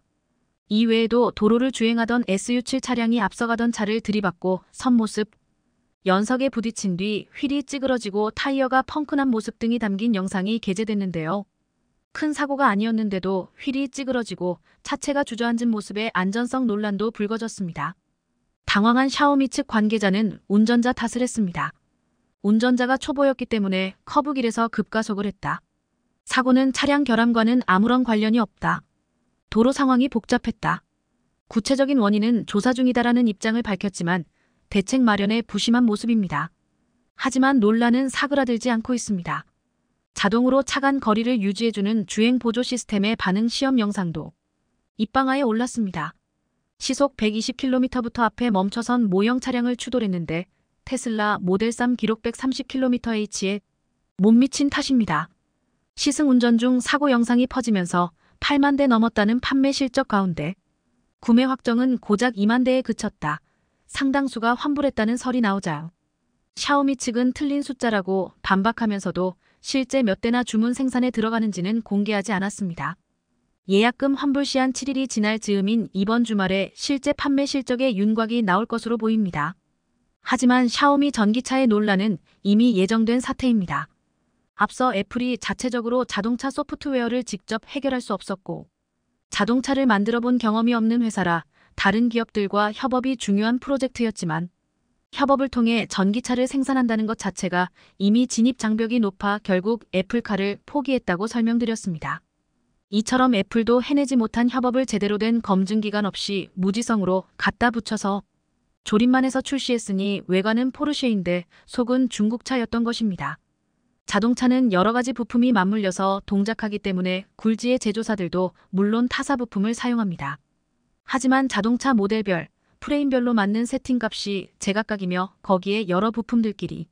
이외에도 도로를 주행하던 SU7 차량이 앞서가던 차를 들이받고 선 모습, 연석에 부딪힌 뒤 휠이 찌그러지고 타이어가 펑크난 모습 등이 담긴 영상이 게재됐는데요. 큰 사고가 아니었는데도 휠이 찌그러지고 차체가 주저앉은 모습에 안전성 논란도 불거졌습니다. 당황한 샤오미 측 관계자는 운전자 탓을 했습니다. 운전자가 초보였기 때문에 커브길에서 급가속을 했다. 사고는 차량 결함과는 아무런 관련이 없다. 도로 상황이 복잡했다. 구체적인 원인은 조사 중이다라는 입장을 밝혔지만 대책 마련에 부심한 모습입니다. 하지만 논란은 사그라들지 않고 있습니다. 자동으로 차간 거리를 유지해주는 주행 보조 시스템의 반응 시험 영상도 입방하에 올랐습니다. 시속 120km부터 앞에 멈춰선 모형 차량을 추돌했는데 테슬라 모델 3 기록 130kmh에 못 미친 탓입니다. 시승 운전 중 사고 영상이 퍼지면서 8만 대 넘었다는 판매 실적 가운데 구매 확정은 고작 2만 대에 그쳤다. 상당수가 환불했다는 설이 나오자 샤오미 측은 틀린 숫자라고 반박하면서도 실제 몇 대나 주문 생산에 들어가는지는 공개하지 않았습니다. 예약금 환불 시한 7일이 지날 즈음인 이번 주말에 실제 판매 실적의 윤곽이 나올 것으로 보입니다. 하지만 샤오미 전기차의 논란은 이미 예정된 사태입니다. 앞서 애플이 자체적으로 자동차 소프트웨어를 직접 해결할 수 없었고 자동차를 만들어 본 경험이 없는 회사라 다른 기업들과 협업이 중요한 프로젝트였지만 협업을 통해 전기차를 생산한다는 것 자체가 이미 진입 장벽이 높아 결국 애플카를 포기했다고 설명드렸습니다. 이처럼 애플도 해내지 못한 협업을 제대로 된 검증기간 없이 무지성으로 갖다 붙여서 조립만 해서 출시했으니 외관은 포르쉐인데 속은 중국차였던 것입니다. 자동차는 여러 가지 부품이 맞물려서 동작하기 때문에 굴지의 제조사들도 물론 타사 부품을 사용합니다. 하지만 자동차 모델별, 프레임별로 맞는 세팅값이 제각각이며 거기에 여러 부품들끼리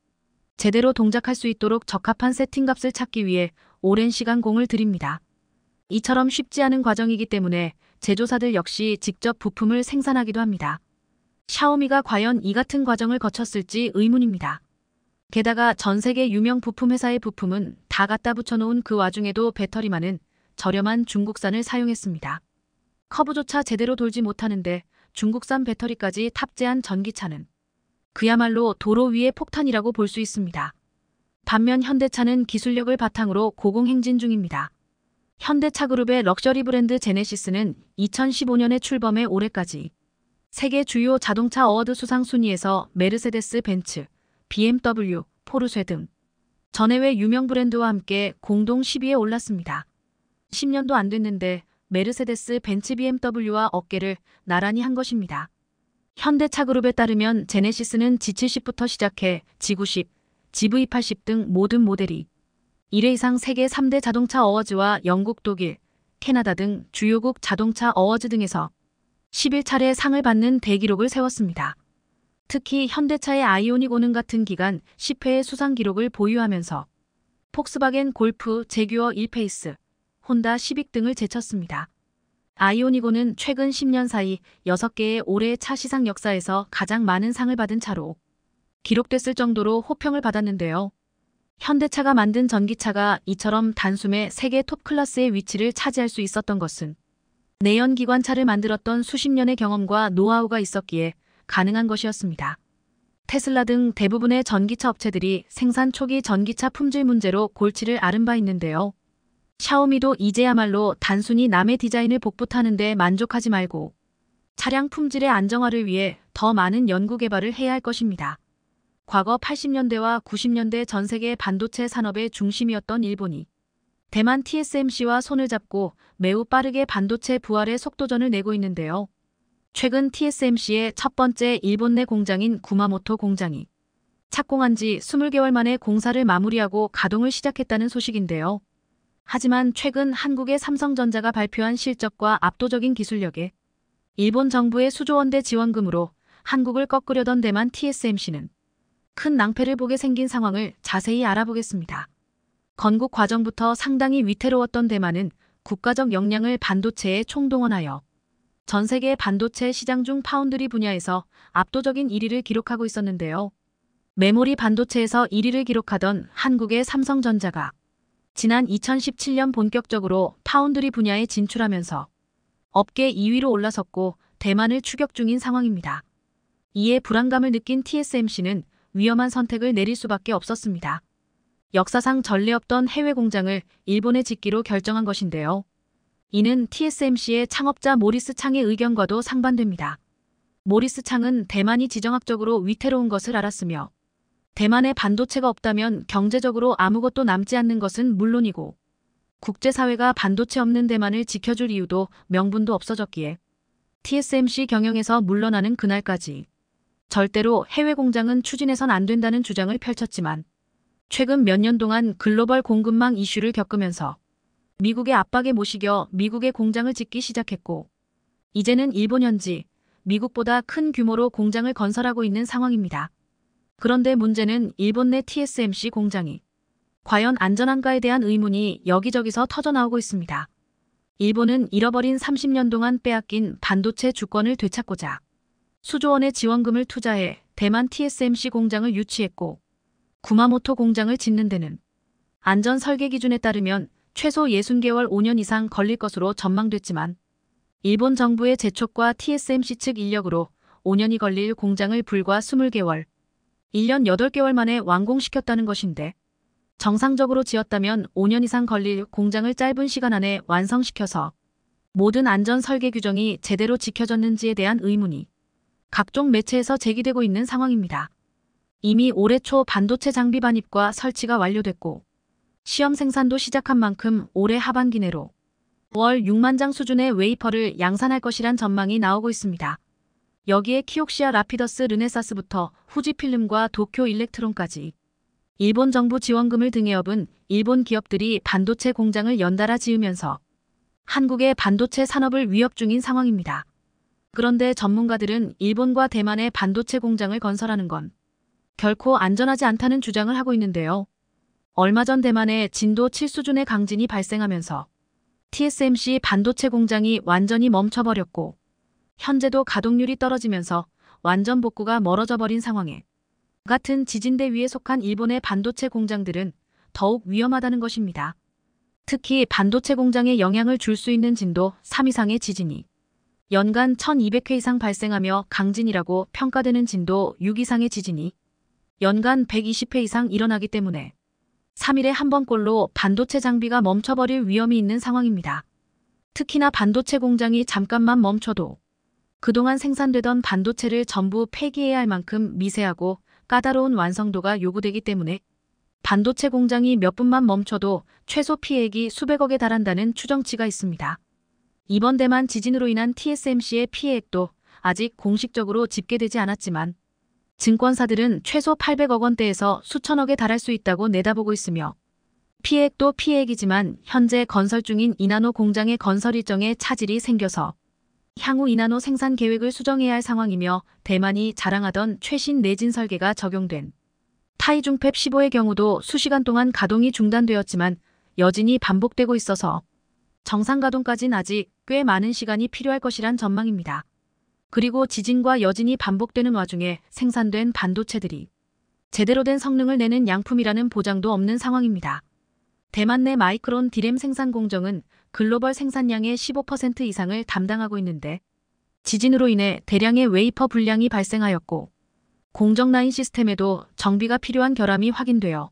제대로 동작할 수 있도록 적합한 세팅값을 찾기 위해 오랜 시간 공을 들입니다. 이처럼 쉽지 않은 과정이기 때문에 제조사들 역시 직접 부품을 생산하기도 합니다. 샤오미가 과연 이 같은 과정을 거쳤을지 의문입니다. 게다가 전 세계 유명 부품 회사의 부품은 다 갖다 붙여놓은 그 와중에도 배터리만은 저렴한 중국산을 사용했습니다. 커브조차 제대로 돌지 못하는데 중국산 배터리까지 탑재한 전기차는 그야말로 도로 위의 폭탄이라고 볼 수 있습니다. 반면 현대차는 기술력을 바탕으로 고공행진 중입니다. 현대차 그룹의 럭셔리 브랜드 제네시스는 2015년에 출범해 올해까지 세계 주요 자동차 어워드 수상 순위에서 메르세데스 벤츠, BMW, 포르쉐 등 전해외 유명 브랜드와 함께 공동 10위에 올랐습니다. 10년도 안 됐는데 메르세데스 벤츠 BMW와 어깨를 나란히 한 것입니다. 현대차그룹에 따르면 제네시스는 G70부터 시작해 G90, GV80 등 모든 모델이 1회 이상 세계 3대 자동차 어워즈와 영국, 독일, 캐나다 등 주요국 자동차 어워즈 등에서 11차례 상을 받는 대기록을 세웠습니다. 특히 현대차의 아이오닉 오는 같은 기간 10회의 수상 기록을 보유하면서 폭스바겐 골프, 제규어 1페이스, 혼다 시빅 등을 제쳤습니다. 아이오닉오는 최근 10년 사이 6개의 올해 차 시상 역사에서 가장 많은 상을 받은 차로 기록됐을 정도로 호평을 받았는데요. 현대차가 만든 전기차가 이처럼 단숨에 세계 톱클라스의 위치를 차지할 수 있었던 것은 내연기관차를 만들었던 수십 년의 경험과 노하우가 있었기에 가능한 것이었습니다. 테슬라 등 대부분의 전기차 업체들이 생산 초기 전기차 품질 문제로 골치를 앓은 바 있는데요. 샤오미도 이제야말로 단순히 남의 디자인을 복붙하는 데 만족하지 말고 차량 품질의 안정화를 위해 더 많은 연구 개발을 해야 할 것입니다. 과거 80년대와 90년대 전 세계 반도체 산업의 중심이었던 일본이 대만 TSMC와 손을 잡고 매우 빠르게 반도체 부활의 속도전을 내고 있는데요. 최근 TSMC의 첫 번째 일본 내 공장인 구마모토 공장이 착공한 지 20개월 만에 공사를 마무리하고 가동을 시작했다는 소식인데요. 하지만 최근 한국의 삼성전자가 발표한 실적과 압도적인 기술력에 일본 정부의 수조원대 지원금으로 한국을 꺾으려던 대만 TSMC는 큰 낭패를 보게 생긴 상황을 자세히 알아보겠습니다. 건국 과정부터 상당히 위태로웠던 대만은 국가적 역량을 반도체에 총동원하여 전 세계 반도체 시장 중 파운드리 분야에서 압도적인 1위를 기록하고 있었는데요. 메모리 반도체에서 1위를 기록하던 한국의 삼성전자가 지난 2017년 본격적으로 파운드리 분야에 진출하면서 업계 2위로 올라섰고 대만을 추격 중인 상황입니다. 이에 불안감을 느낀 TSMC는 위험한 선택을 내릴 수밖에 없었습니다. 역사상 전례 없던 해외 공장을 일본에 짓기로 결정한 것인데요. 이는 TSMC의 창업자 모리스 창의 의견과도 상반됩니다. 모리스 창은 대만이 지정학적으로 위태로운 것을 알았으며 대만에 반도체가 없다면 경제적으로 아무것도 남지 않는 것은 물론이고 국제사회가 반도체 없는 대만을 지켜줄 이유도 명분도 없어졌기에 TSMC 경영에서 물러나는 그날까지 절대로 해외 공장은 추진해선 안 된다는 주장을 펼쳤지만 최근 몇 년 동안 글로벌 공급망 이슈를 겪으면서 미국의 압박에 모시겨 미국의 공장을 짓기 시작했고 이제는 일본 현지 미국보다 큰 규모로 공장을 건설하고 있는 상황입니다. 그런데 문제는 일본 내 TSMC 공장이 과연 안전한가에 대한 의문이 여기저기서 터져나오고 있습니다. 일본은 잃어버린 30년 동안 빼앗긴 반도체 주권을 되찾고자 수조원의 지원금을 투자해 대만 TSMC 공장을 유치했고 구마모토 공장을 짓는 데는 안전 설계 기준에 따르면 최소 60개월 5년 이상 걸릴 것으로 전망됐지만 일본 정부의 재촉과 TSMC 측 인력으로 5년이 걸릴 공장을 불과 20개월, 1년 8개월 만에 완공시켰다는 것인데 정상적으로 지었다면 5년 이상 걸릴 공장을 짧은 시간 안에 완성시켜서 모든 안전 설계 규정이 제대로 지켜졌는지에 대한 의문이 각종 매체에서 제기되고 있는 상황입니다. 이미 올해 초 반도체 장비 반입과 설치가 완료됐고 시험 생산도 시작한 만큼 올해 하반기 내로 월 6만 장 수준의 웨이퍼를 양산할 것이란 전망이 나오고 있습니다. 여기에 키옥시아 라피더스 르네사스부터 후지필름과 도쿄 일렉트론까지 일본 정부 지원금을 등에 업은 일본 기업들이 반도체 공장을 연달아 지으면서 한국의 반도체 산업을 위협 중인 상황입니다. 그런데 전문가들은 일본과 대만의 반도체 공장을 건설하는 건 결코 안전하지 않다는 주장을 하고 있는데요. 얼마 전 대만에 진도 7 수준의 강진이 발생하면서 TSMC 반도체 공장이 완전히 멈춰버렸고 현재도 가동률이 떨어지면서 완전 복구가 멀어져 버린 상황에 같은 지진대 위에 속한 일본의 반도체 공장들은 더욱 위험하다는 것입니다. 특히 반도체 공장에 영향을 줄 수 있는 진도 3 이상의 지진이 연간 1200회 이상 발생하며 강진이라고 평가되는 진도 6 이상의 지진이 연간 120회 이상 일어나기 때문에 3일에 한 번꼴로 반도체 장비가 멈춰버릴 위험이 있는 상황입니다. 특히나 반도체 공장이 잠깐만 멈춰도 그동안 생산되던 반도체를 전부 폐기해야 할 만큼 미세하고 까다로운 완성도가 요구되기 때문에 반도체 공장이 몇 분만 멈춰도 최소 피해액이 수백억에 달한다는 추정치가 있습니다. 이번 대만 지진으로 인한 TSMC의 피해액도 아직 공식적으로 집계되지 않았지만 증권사들은 최소 800억 원대에서 수천억에 달할 수 있다고 내다보고 있으며 피해액도 피해액이지만 현재 건설 중인 이나노 공장의 건설 일정에 차질이 생겨서 향후 이나노 생산 계획을 수정해야 할 상황이며 대만이 자랑하던 최신 내진 설계가 적용된 타이중팹 15의 경우도 수시간 동안 가동이 중단되었지만 여진이 반복되고 있어서 정상 가동까지는 아직 꽤 많은 시간이 필요할 것이란 전망입니다. 그리고 지진과 여진이 반복되는 와중에 생산된 반도체들이 제대로 된 성능을 내는 양품이라는 보장도 없는 상황입니다. 대만 내 마이크론 디램 생산 공정은 글로벌 생산량의 15% 이상을 담당하고 있는데 지진으로 인해 대량의 웨이퍼 불량이 발생하였고 공정 라인 시스템에도 정비가 필요한 결함이 확인되어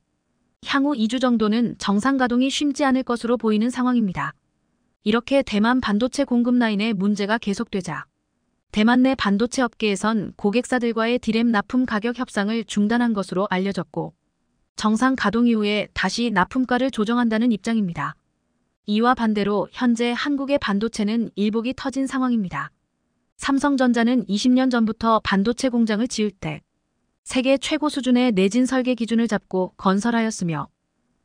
향후 2주 정도는 정상 가동이 쉽지 않을 것으로 보이는 상황입니다. 이렇게 대만 반도체 공급 라인에 문제가 계속되자 대만 내 반도체 업계에선 고객사들과의 디램 납품 가격 협상을 중단한 것으로 알려졌고 정상 가동 이후에 다시 납품가를 조정한다는 입장입니다. 이와 반대로 현재 한국의 반도체는 일복이 터진 상황입니다. 삼성전자는 20년 전부터 반도체 공장을 지을 때 세계 최고 수준의 내진 설계 기준을 잡고 건설하였으며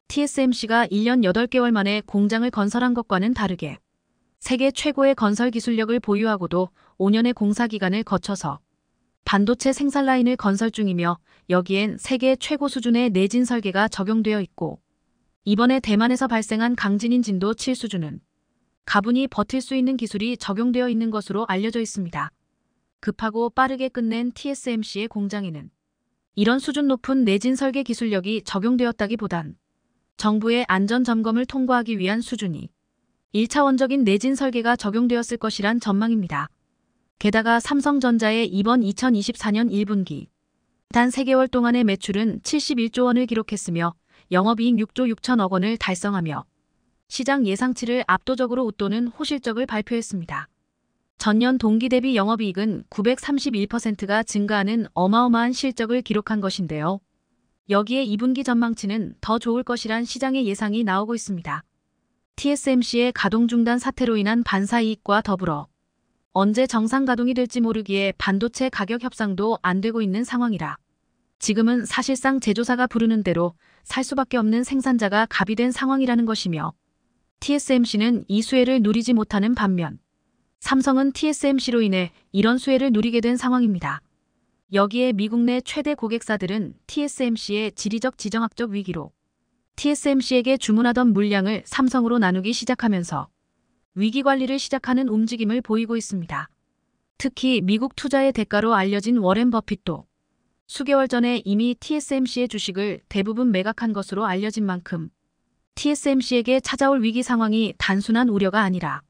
TSMC가 1년 8개월 만에 공장을 건설한 것과는 다르게 세계 최고의 건설 기술력을 보유하고도 5년의 공사 기간을 거쳐서 반도체 생산 라인을 건설 중이며 여기엔 세계 최고 수준의 내진 설계가 적용되어 있고 이번에 대만에서 발생한 강진인 진도 7 수준은 가분이 버틸 수 있는 기술이 적용되어 있는 것으로 알려져 있습니다. 급하고 빠르게 끝낸 TSMC의 공장에는 이런 수준 높은 내진 설계 기술력이 적용되었다기보단 정부의 안전점검을 통과하기 위한 수준이 1차원적인 내진 설계가 적용되었을 것이란 전망입니다. 게다가 삼성전자의 이번 2024년 1분기 단 3개월 동안의 매출은 71조 원을 기록했으며 영업이익 6조 6천억 원을 달성하며 시장 예상치를 압도적으로 웃도는 호실적을 발표했습니다. 전년 동기 대비 영업이익은 931%가 증가하는 어마어마한 실적을 기록한 것인데요. 여기에 2분기 전망치는 더 좋을 것이란 시장의 예상이 나오고 있습니다. TSMC의 가동 중단 사태로 인한 반사이익과 더불어 언제 정상가동이 될지 모르기에 반도체 가격 협상도 안 되고 있는 상황이라 지금은 사실상 제조사가 부르는 대로 살 수밖에 없는 생산자가 갑이 된 상황이라는 것이며 TSMC는 이 수혜를 누리지 못하는 반면 삼성은 TSMC로 인해 이런 수혜를 누리게 된 상황입니다. 여기에 미국 내 최대 고객사들은 TSMC의 지리적 지정학적 위기로 TSMC에게 주문하던 물량을 삼성으로 나누기 시작하면서 위기관리를 시작하는 움직임을 보이고 있습니다. 특히 미국 투자의 대가로 알려진 워렌 버핏도 수개월 전에 이미 TSMC의 주식을 대부분 매각한 것으로 알려진 만큼 TSMC에게 찾아올 위기 상황이 단순한 우려가 아니라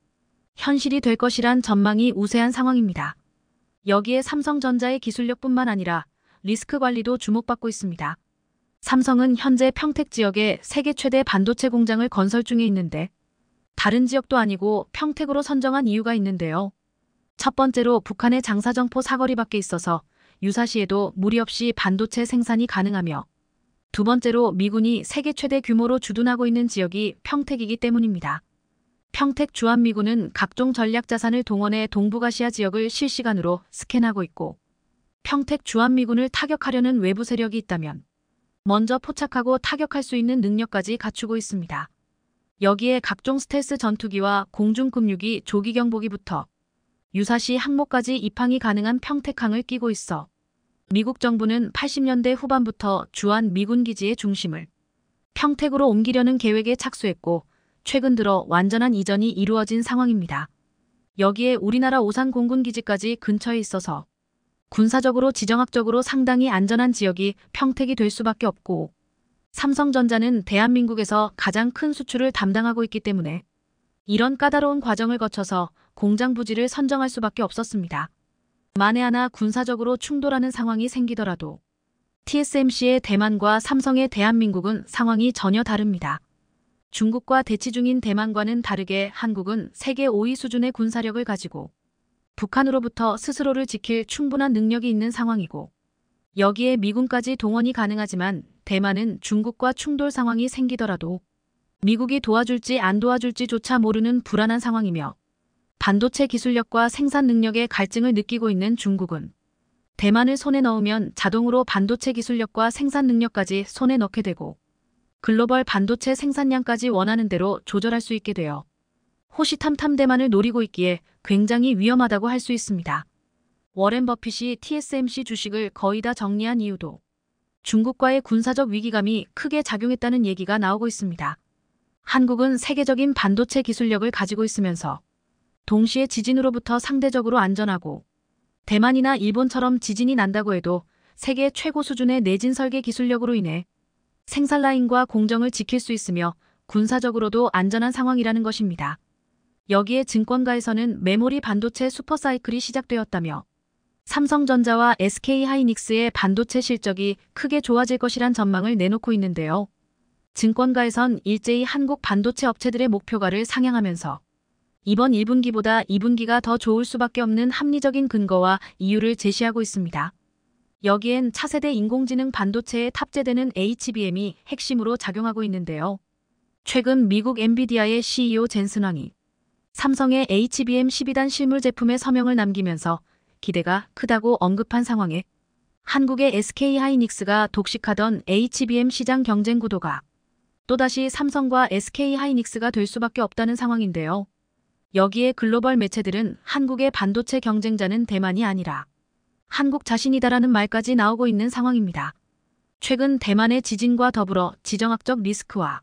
현실이 될 것이란 전망이 우세한 상황입니다. 여기에 삼성전자의 기술력뿐만 아니라 리스크 관리도 주목받고 있습니다. 삼성은 현재 평택 지역에 세계 최대 반도체 공장을 건설 중에 있는데 다른 지역도 아니고 평택으로 선정한 이유가 있는데요. 첫 번째로 북한의 장사정포 사거리 밖에 있어서 유사시에도 무리 없이 반도체 생산이 가능하며 두 번째로 미군이 세계 최대 규모로 주둔하고 있는 지역이 평택이기 때문입니다. 평택 주한미군은 각종 전략자산을 동원해 동북아시아 지역을 실시간으로 스캔하고 있고 평택 주한미군을 타격하려는 외부 세력이 있다면 먼저 포착하고 타격할 수 있는 능력까지 갖추고 있습니다. 여기에 각종 스텔스 전투기와 공중금륙기 조기경보기부터 유사시 항모까지 입항이 가능한 평택항을 끼고 있어 미국 정부는 80년대 후반부터 주한 미군기지의 중심을 평택으로 옮기려는 계획에 착수했고 최근 들어 완전한 이전이 이루어진 상황입니다. 여기에 우리나라 오산 공군기지까지 근처에 있어서 군사적으로 지정학적으로 상당히 안전한 지역이 평택이 될 수밖에 없고 삼성전자는 대한민국에서 가장 큰 수출을 담당하고 있기 때문에 이런 까다로운 과정을 거쳐서 공장 부지를 선정할 수밖에 없었습니다. 만에 하나 군사적으로 충돌하는 상황이 생기더라도 TSMC의 대만과 삼성의 대한민국은 상황이 전혀 다릅니다. 중국과 대치 중인 대만과는 다르게 한국은 세계 5위 수준의 군사력을 가지고 북한으로부터 스스로를 지킬 충분한 능력이 있는 상황이고 여기에 미군까지 동원이 가능하지만 대만은 중국과 충돌 상황이 생기더라도 미국이 도와줄지 안 도와줄지조차 모르는 불안한 상황이며 반도체 기술력과 생산 능력의 갈증을 느끼고 있는 중국은 대만을 손에 넣으면 자동으로 반도체 기술력과 생산 능력까지 손에 넣게 되고 글로벌 반도체 생산량까지 원하는 대로 조절할 수 있게 되어 호시탐탐 대만을 노리고 있기에 굉장히 위험하다고 할 수 있습니다. 워렌 버핏이 TSMC 주식을 거의 다 정리한 이유도 중국과의 군사적 위기감이 크게 작용했다는 얘기가 나오고 있습니다. 한국은 세계적인 반도체 기술력을 가지고 있으면서 동시에 지진으로부터 상대적으로 안전하고 대만이나 일본처럼 지진이 난다고 해도 세계 최고 수준의 내진 설계 기술력으로 인해 생산 라인과 공정을 지킬 수 있으며 군사적으로도 안전한 상황이라는 것입니다. 여기에 증권가에서는 메모리 반도체 슈퍼사이클이 시작되었다며 삼성전자와 SK하이닉스의 반도체 실적이 크게 좋아질 것이란 전망을 내놓고 있는데요. 증권가에선 일제히 한국 반도체 업체들의 목표가를 상향하면서 이번 1분기보다 2분기가 더 좋을 수밖에 없는 합리적인 근거와 이유를 제시하고 있습니다. 여기엔 차세대 인공지능 반도체에 탑재되는 HBM이 핵심으로 작용하고 있는데요. 최근 미국 엔비디아의 CEO 젠슨왕이 삼성의 HBM 12단 실물 제품에 서명을 남기면서 기대가 크다고 언급한 상황에 한국의 SK하이닉스가 독식하던 HBM 시장 경쟁 구도가 또다시 삼성과 SK하이닉스가 될 수밖에 없다는 상황인데요. 여기에 글로벌 매체들은 한국의 반도체 경쟁자는 대만이 아니라 한국 자신이다라는 말까지 나오고 있는 상황입니다. 최근 대만의 지진과 더불어 지정학적 리스크와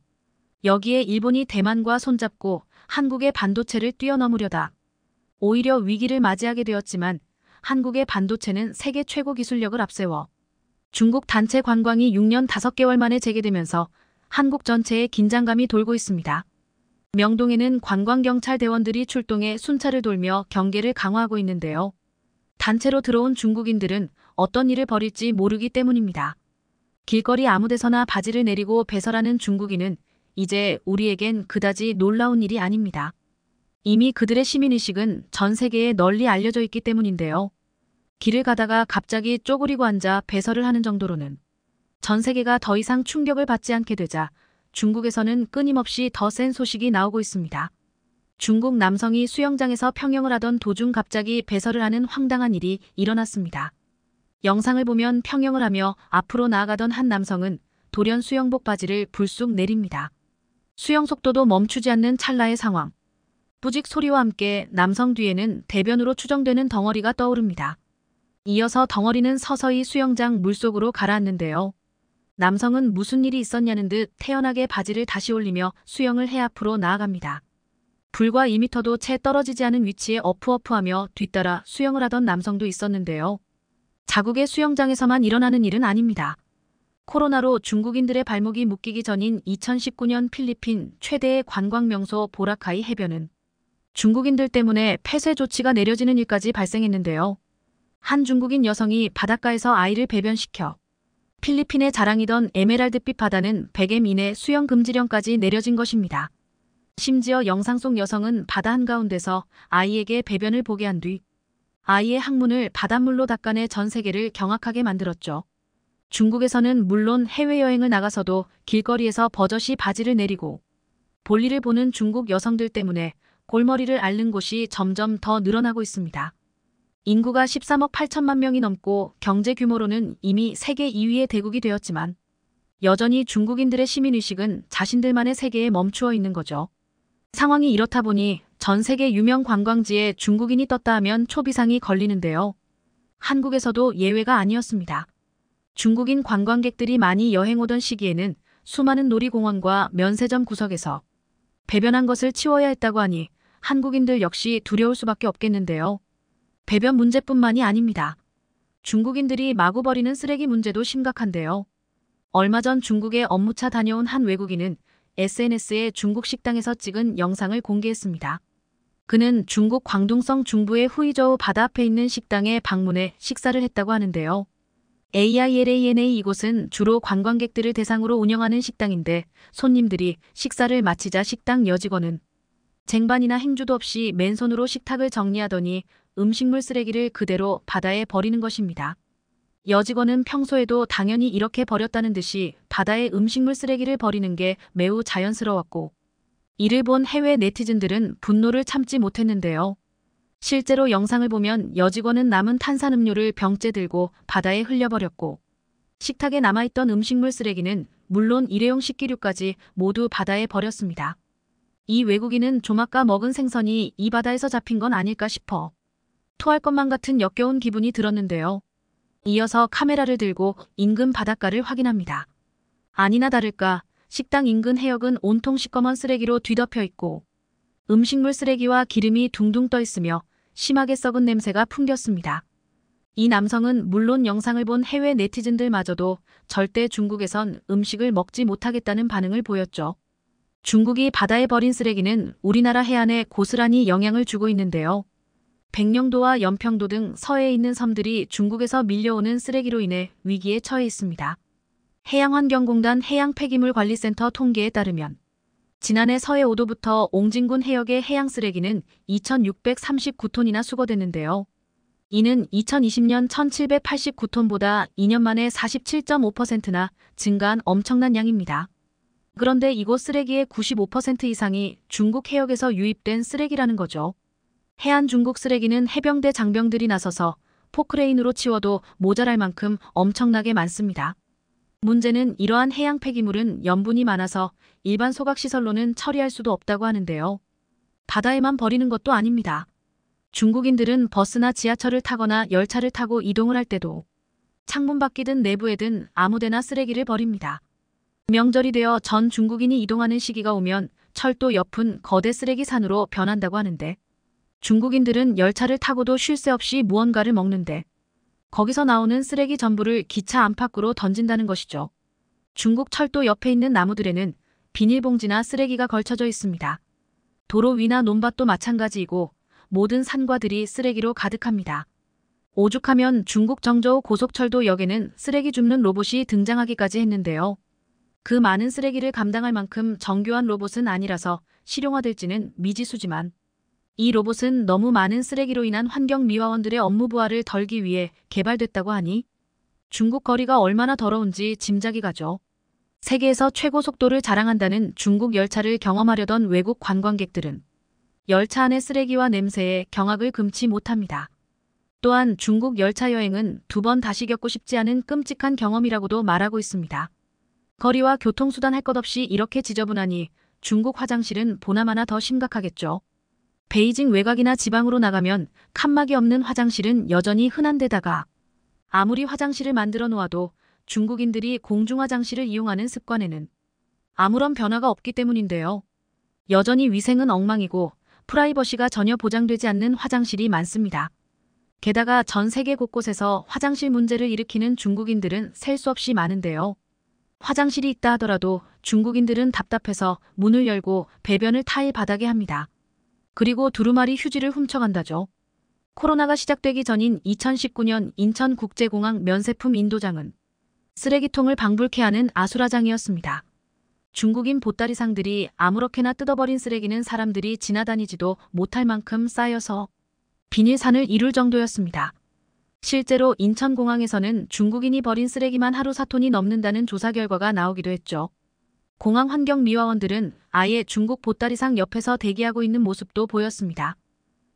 여기에 일본이 대만과 손잡고 한국의 반도체를 뛰어넘으려다 오히려 위기를 맞이하게 되었지만 한국의 반도체는 세계 최고 기술력을 앞세워 중국 단체 관광이 6년 5개월 만에 재개되면서 한국 전체에 긴장감이 돌고 있습니다. 명동에는 관광경찰대원들이 출동해 순찰을 돌며 경계를 강화하고 있는데요. 단체로 들어온 중국인들은 어떤 일을 벌일지 모르기 때문입니다. 길거리 아무데서나 바지를 내리고 배설하는 중국인은 이제 우리에겐 그다지 놀라운 일이 아닙니다. 이미 그들의 시민의식은 전 세계에 널리 알려져 있기 때문인데요. 길을 가다가 갑자기 쪼그리고 앉아 배설을 하는 정도로는 전 세계가 더 이상 충격을 받지 않게 되자 중국에서는 끊임없이 더 센 소식이 나오고 있습니다. 중국 남성이 수영장에서 평영을 하던 도중 갑자기 배설을 하는 황당한 일이 일어났습니다. 영상을 보면 평영을 하며 앞으로 나아가던 한 남성은 돌연 수영복 바지를 불쑥 내립니다. 수영 속도도 멈추지 않는 찰나의 상황. 부직 소리와 함께 남성 뒤에는 대변으로 추정되는 덩어리가 떠오릅니다. 이어서 덩어리는 서서히 수영장 물속으로 가라앉는데요. 남성은 무슨 일이 있었냐는 듯 태연하게 바지를 다시 올리며 수영을 해 앞으로 나아갑니다. 불과 2미터도 채 떨어지지 않은 위치에 어프어프하며 뒤따라 수영을 하던 남성도 있었는데요. 자국의 수영장에서만 일어나는 일은 아닙니다. 코로나로 중국인들의 발목이 묶이기 전인 2019년 필리핀 최대의 관광명소 보라카이 해변은 중국인들 때문에 폐쇄 조치가 내려지는 일까지 발생했는데요. 한 중국인 여성이 바닷가에서 아이를 배변시켜 필리핀의 자랑이던 에메랄드빛 바다는 100m 이내 수영 금지령까지 내려진 것입니다. 심지어 영상 속 여성은 바다 한가운데서 아이에게 배변을 보게 한 뒤 아이의 항문을 바닷물로 닦아내 전 세계를 경악하게 만들었죠. 중국에서는 물론 해외여행을 나가서도 길거리에서 버젓이 바지를 내리고 볼일을 보는 중국 여성들 때문에 골머리를 앓는 곳이 점점 더 늘어나고 있습니다. 인구가 13억 8천만 명이 넘고 경제 규모로는 이미 세계 2위의 대국이 되었지만 여전히 중국인들의 시민의식은 자신들만의 세계에 멈추어 있는 거죠. 상황이 이렇다 보니 전 세계 유명 관광지에 중국인이 떴다 하면 초비상이 걸리는데요. 한국에서도 예외가 아니었습니다. 중국인 관광객들이 많이 여행 오던 시기에는 수많은 놀이공원과 면세점 구석에서 배변한 것을 치워야 했다고 하니 한국인들 역시 두려울 수밖에 없겠는데요. 배변 문제뿐만이 아닙니다. 중국인들이 마구 버리는 쓰레기 문제도 심각한데요. 얼마 전 중국에 업무차 다녀온 한 외국인은 SNS에 중국 식당에서 찍은 영상을 공개했습니다. 그는 중국 광둥성 중부의 후이저우 바다 앞에 있는 식당에 방문해 식사를 했다고 하는데요. AILANA 이곳은 주로 관광객들을 대상으로 운영하는 식당인데 손님들이 식사를 마치자 식당 여직원은 쟁반이나 행주도 없이 맨손으로 식탁을 정리하더니 음식물 쓰레기를 그대로 바다에 버리는 것입니다. 여직원은 평소에도 당연히 이렇게 버렸다는 듯이 바다에 음식물 쓰레기를 버리는 게 매우 자연스러웠고 이를 본 해외 네티즌들은 분노를 참지 못했는데요. 실제로 영상을 보면 여직원은 남은 탄산음료를 병째 들고 바다에 흘려버렸고 식탁에 남아있던 음식물 쓰레기는 물론 일회용 식기류까지 모두 바다에 버렸습니다. 이 외국인은 조막가 먹은 생선이 이 바다에서 잡힌 건 아닐까 싶어 토할 것만 같은 역겨운 기분이 들었는데요. 이어서 카메라를 들고 인근 바닷가를 확인합니다. 아니나 다를까 식당 인근 해역은 온통 시꺼먼 쓰레기로 뒤덮여 있고 음식물 쓰레기와 기름이 둥둥 떠 있으며 심하게 썩은 냄새가 풍겼습니다. 이 남성은 물론 영상을 본 해외 네티즌들마저도 절대 중국에선 음식을 먹지 못하겠다는 반응을 보였죠. 중국이 바다에 버린 쓰레기는 우리나라 해안에 고스란히 영향을 주고 있는데요. 백령도와 연평도 등 서해에 있는 섬들이 중국에서 밀려오는 쓰레기로 인해 위기에 처해 있습니다. 해양환경공단 해양폐기물관리센터 통계에 따르면 지난해 서해 5도부터 옹진군 해역의 해양 쓰레기는 2,639톤이나 수거됐는데요. 이는 2020년 1,789톤보다 2년 만에 47.5%나 증가한 엄청난 양입니다. 그런데 이곳 쓰레기의 95% 이상이 중국 해역에서 유입된 쓰레기라는 거죠. 해안 중국 쓰레기는 해병대 장병들이 나서서 포크레인으로 치워도 모자랄 만큼 엄청나게 많습니다. 문제는 이러한 해양 폐기물은 염분이 많아서 일반 소각시설로는 처리할 수도 없다고 하는데요. 바다에만 버리는 것도 아닙니다. 중국인들은 버스나 지하철을 타거나 열차를 타고 이동을 할 때도 창문 밖이든 내부에든 아무데나 쓰레기를 버립니다. 명절이 되어 전 중국인이 이동하는 시기가 오면 철도 옆은 거대 쓰레기 산으로 변한다고 하는데 중국인들은 열차를 타고도 쉴 새 없이 무언가를 먹는데 거기서 나오는 쓰레기 전부를 기차 안팎으로 던진다는 것이죠. 중국 철도 옆에 있는 나무들에는 비닐봉지나 쓰레기가 걸쳐져 있습니다. 도로 위나 논밭도 마찬가지이고 모든 산과들이 쓰레기로 가득합니다. 오죽하면 중국 정저우 고속철도 역에는 쓰레기 줍는 로봇이 등장하기까지 했는데요. 그 많은 쓰레기를 감당할 만큼 정교한 로봇은 아니라서 실용화될지는 미지수지만 이 로봇은 너무 많은 쓰레기로 인한 환경 미화원들의 업무 부하를 덜기 위해 개발됐다고 하니 중국 거리가 얼마나 더러운지 짐작이 가죠. 세계에서 최고 속도를 자랑한다는 중국 열차를 경험하려던 외국 관광객들은 열차 안의 쓰레기와 냄새에 경악을 금치 못합니다. 또한 중국 열차 여행은 두 번 다시 겪고 싶지 않은 끔찍한 경험이라고도 말하고 있습니다. 거리와 교통수단 할 것 없이 이렇게 지저분하니 중국 화장실은 보나마나 더 심각하겠죠. 베이징 외곽이나 지방으로 나가면 칸막이 없는 화장실은 여전히 흔한데다가 아무리 화장실을 만들어 놓아도 중국인들이 공중 화장실을 이용하는 습관에는 아무런 변화가 없기 때문인데요. 여전히 위생은 엉망이고 프라이버시가 전혀 보장되지 않는 화장실이 많습니다. 게다가 전 세계 곳곳에서 화장실 문제를 일으키는 중국인들은 셀 수 없이 많은데요. 화장실이 있다 하더라도 중국인들은 답답해서 문을 열고 배변을 타일 바닥에 합니다. 그리고 두루마리 휴지를 훔쳐간다죠. 코로나가 시작되기 전인 2019년 인천국제공항 면세품 인도장은 쓰레기통을 방불케 하는 아수라장이었습니다. 중국인 보따리상들이 아무렇게나 뜯어버린 쓰레기는 사람들이 지나다니지도 못할 만큼 쌓여서 비닐산을 이룰 정도였습니다. 실제로 인천공항에서는 중국인이 버린 쓰레기만 하루 4톤이 넘는다는 조사 결과가 나오기도 했죠. 공항 환경 미화원들은 아예 중국 보따리상 옆에서 대기하고 있는 모습도 보였습니다.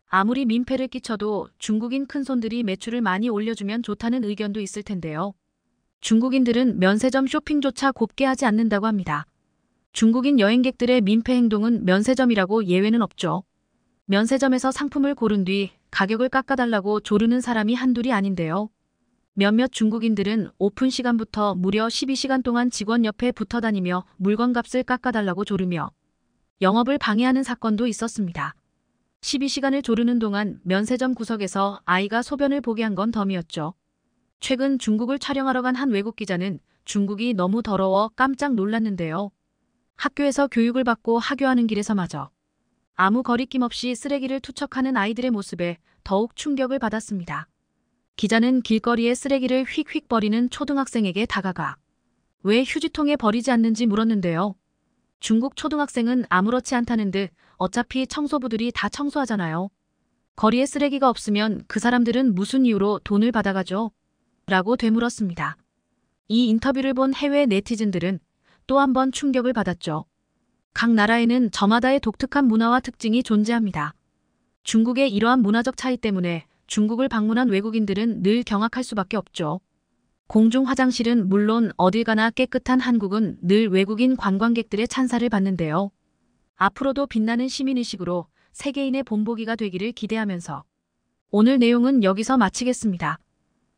아무리 민폐를 끼쳐도 중국인 큰손들이 매출을 많이 올려주면 좋다는 의견도 있을 텐데요. 중국인들은 면세점 쇼핑조차 곱게 하지 않는다고 합니다. 중국인 여행객들의 민폐 행동은 면세점이라고 예외는 없죠. 면세점에서 상품을 고른 뒤 가격을 깎아달라고 조르는 사람이 한둘이 아닌데요. 몇몇 중국인들은 오픈 시간부터 무려 12시간 동안 직원 옆에 붙어 다니며 물건값을 깎아달라고 조르며 영업을 방해하는 사건도 있었습니다. 12시간을 조르는 동안 면세점 구석에서 아이가 소변을 보게 한 건 덤이었죠. 최근 중국을 촬영하러 간 한 외국 기자는 중국이 너무 더러워 깜짝 놀랐는데요. 학교에서 교육을 받고 학교하는 길에서마저 아무 거리낌 없이 쓰레기를 투척하는 아이들의 모습에 더욱 충격을 받았습니다. 기자는 길거리에 쓰레기를 휙휙 버리는 초등학생에게 다가가 왜 휴지통에 버리지 않는지 물었는데요. 중국 초등학생은 아무렇지 않다는 듯 어차피 청소부들이 다 청소하잖아요. 거리에 쓰레기가 없으면 그 사람들은 무슨 이유로 돈을 받아가죠? 라고 되물었습니다. 이 인터뷰를 본 해외 네티즌들은 또 한 번 충격을 받았죠. 각 나라에는 저마다의 독특한 문화와 특징이 존재합니다. 중국의 이러한 문화적 차이 때문에 중국을 방문한 외국인들은 늘 경악할 수밖에 없죠. 공중 화장실은 물론 어딜 가나 깨끗한 한국은 늘 외국인 관광객들의 찬사를 받는데요. 앞으로도 빛나는 시민의식으로 세계인의 본보기가 되기를 기대하면서 오늘 내용은 여기서 마치겠습니다.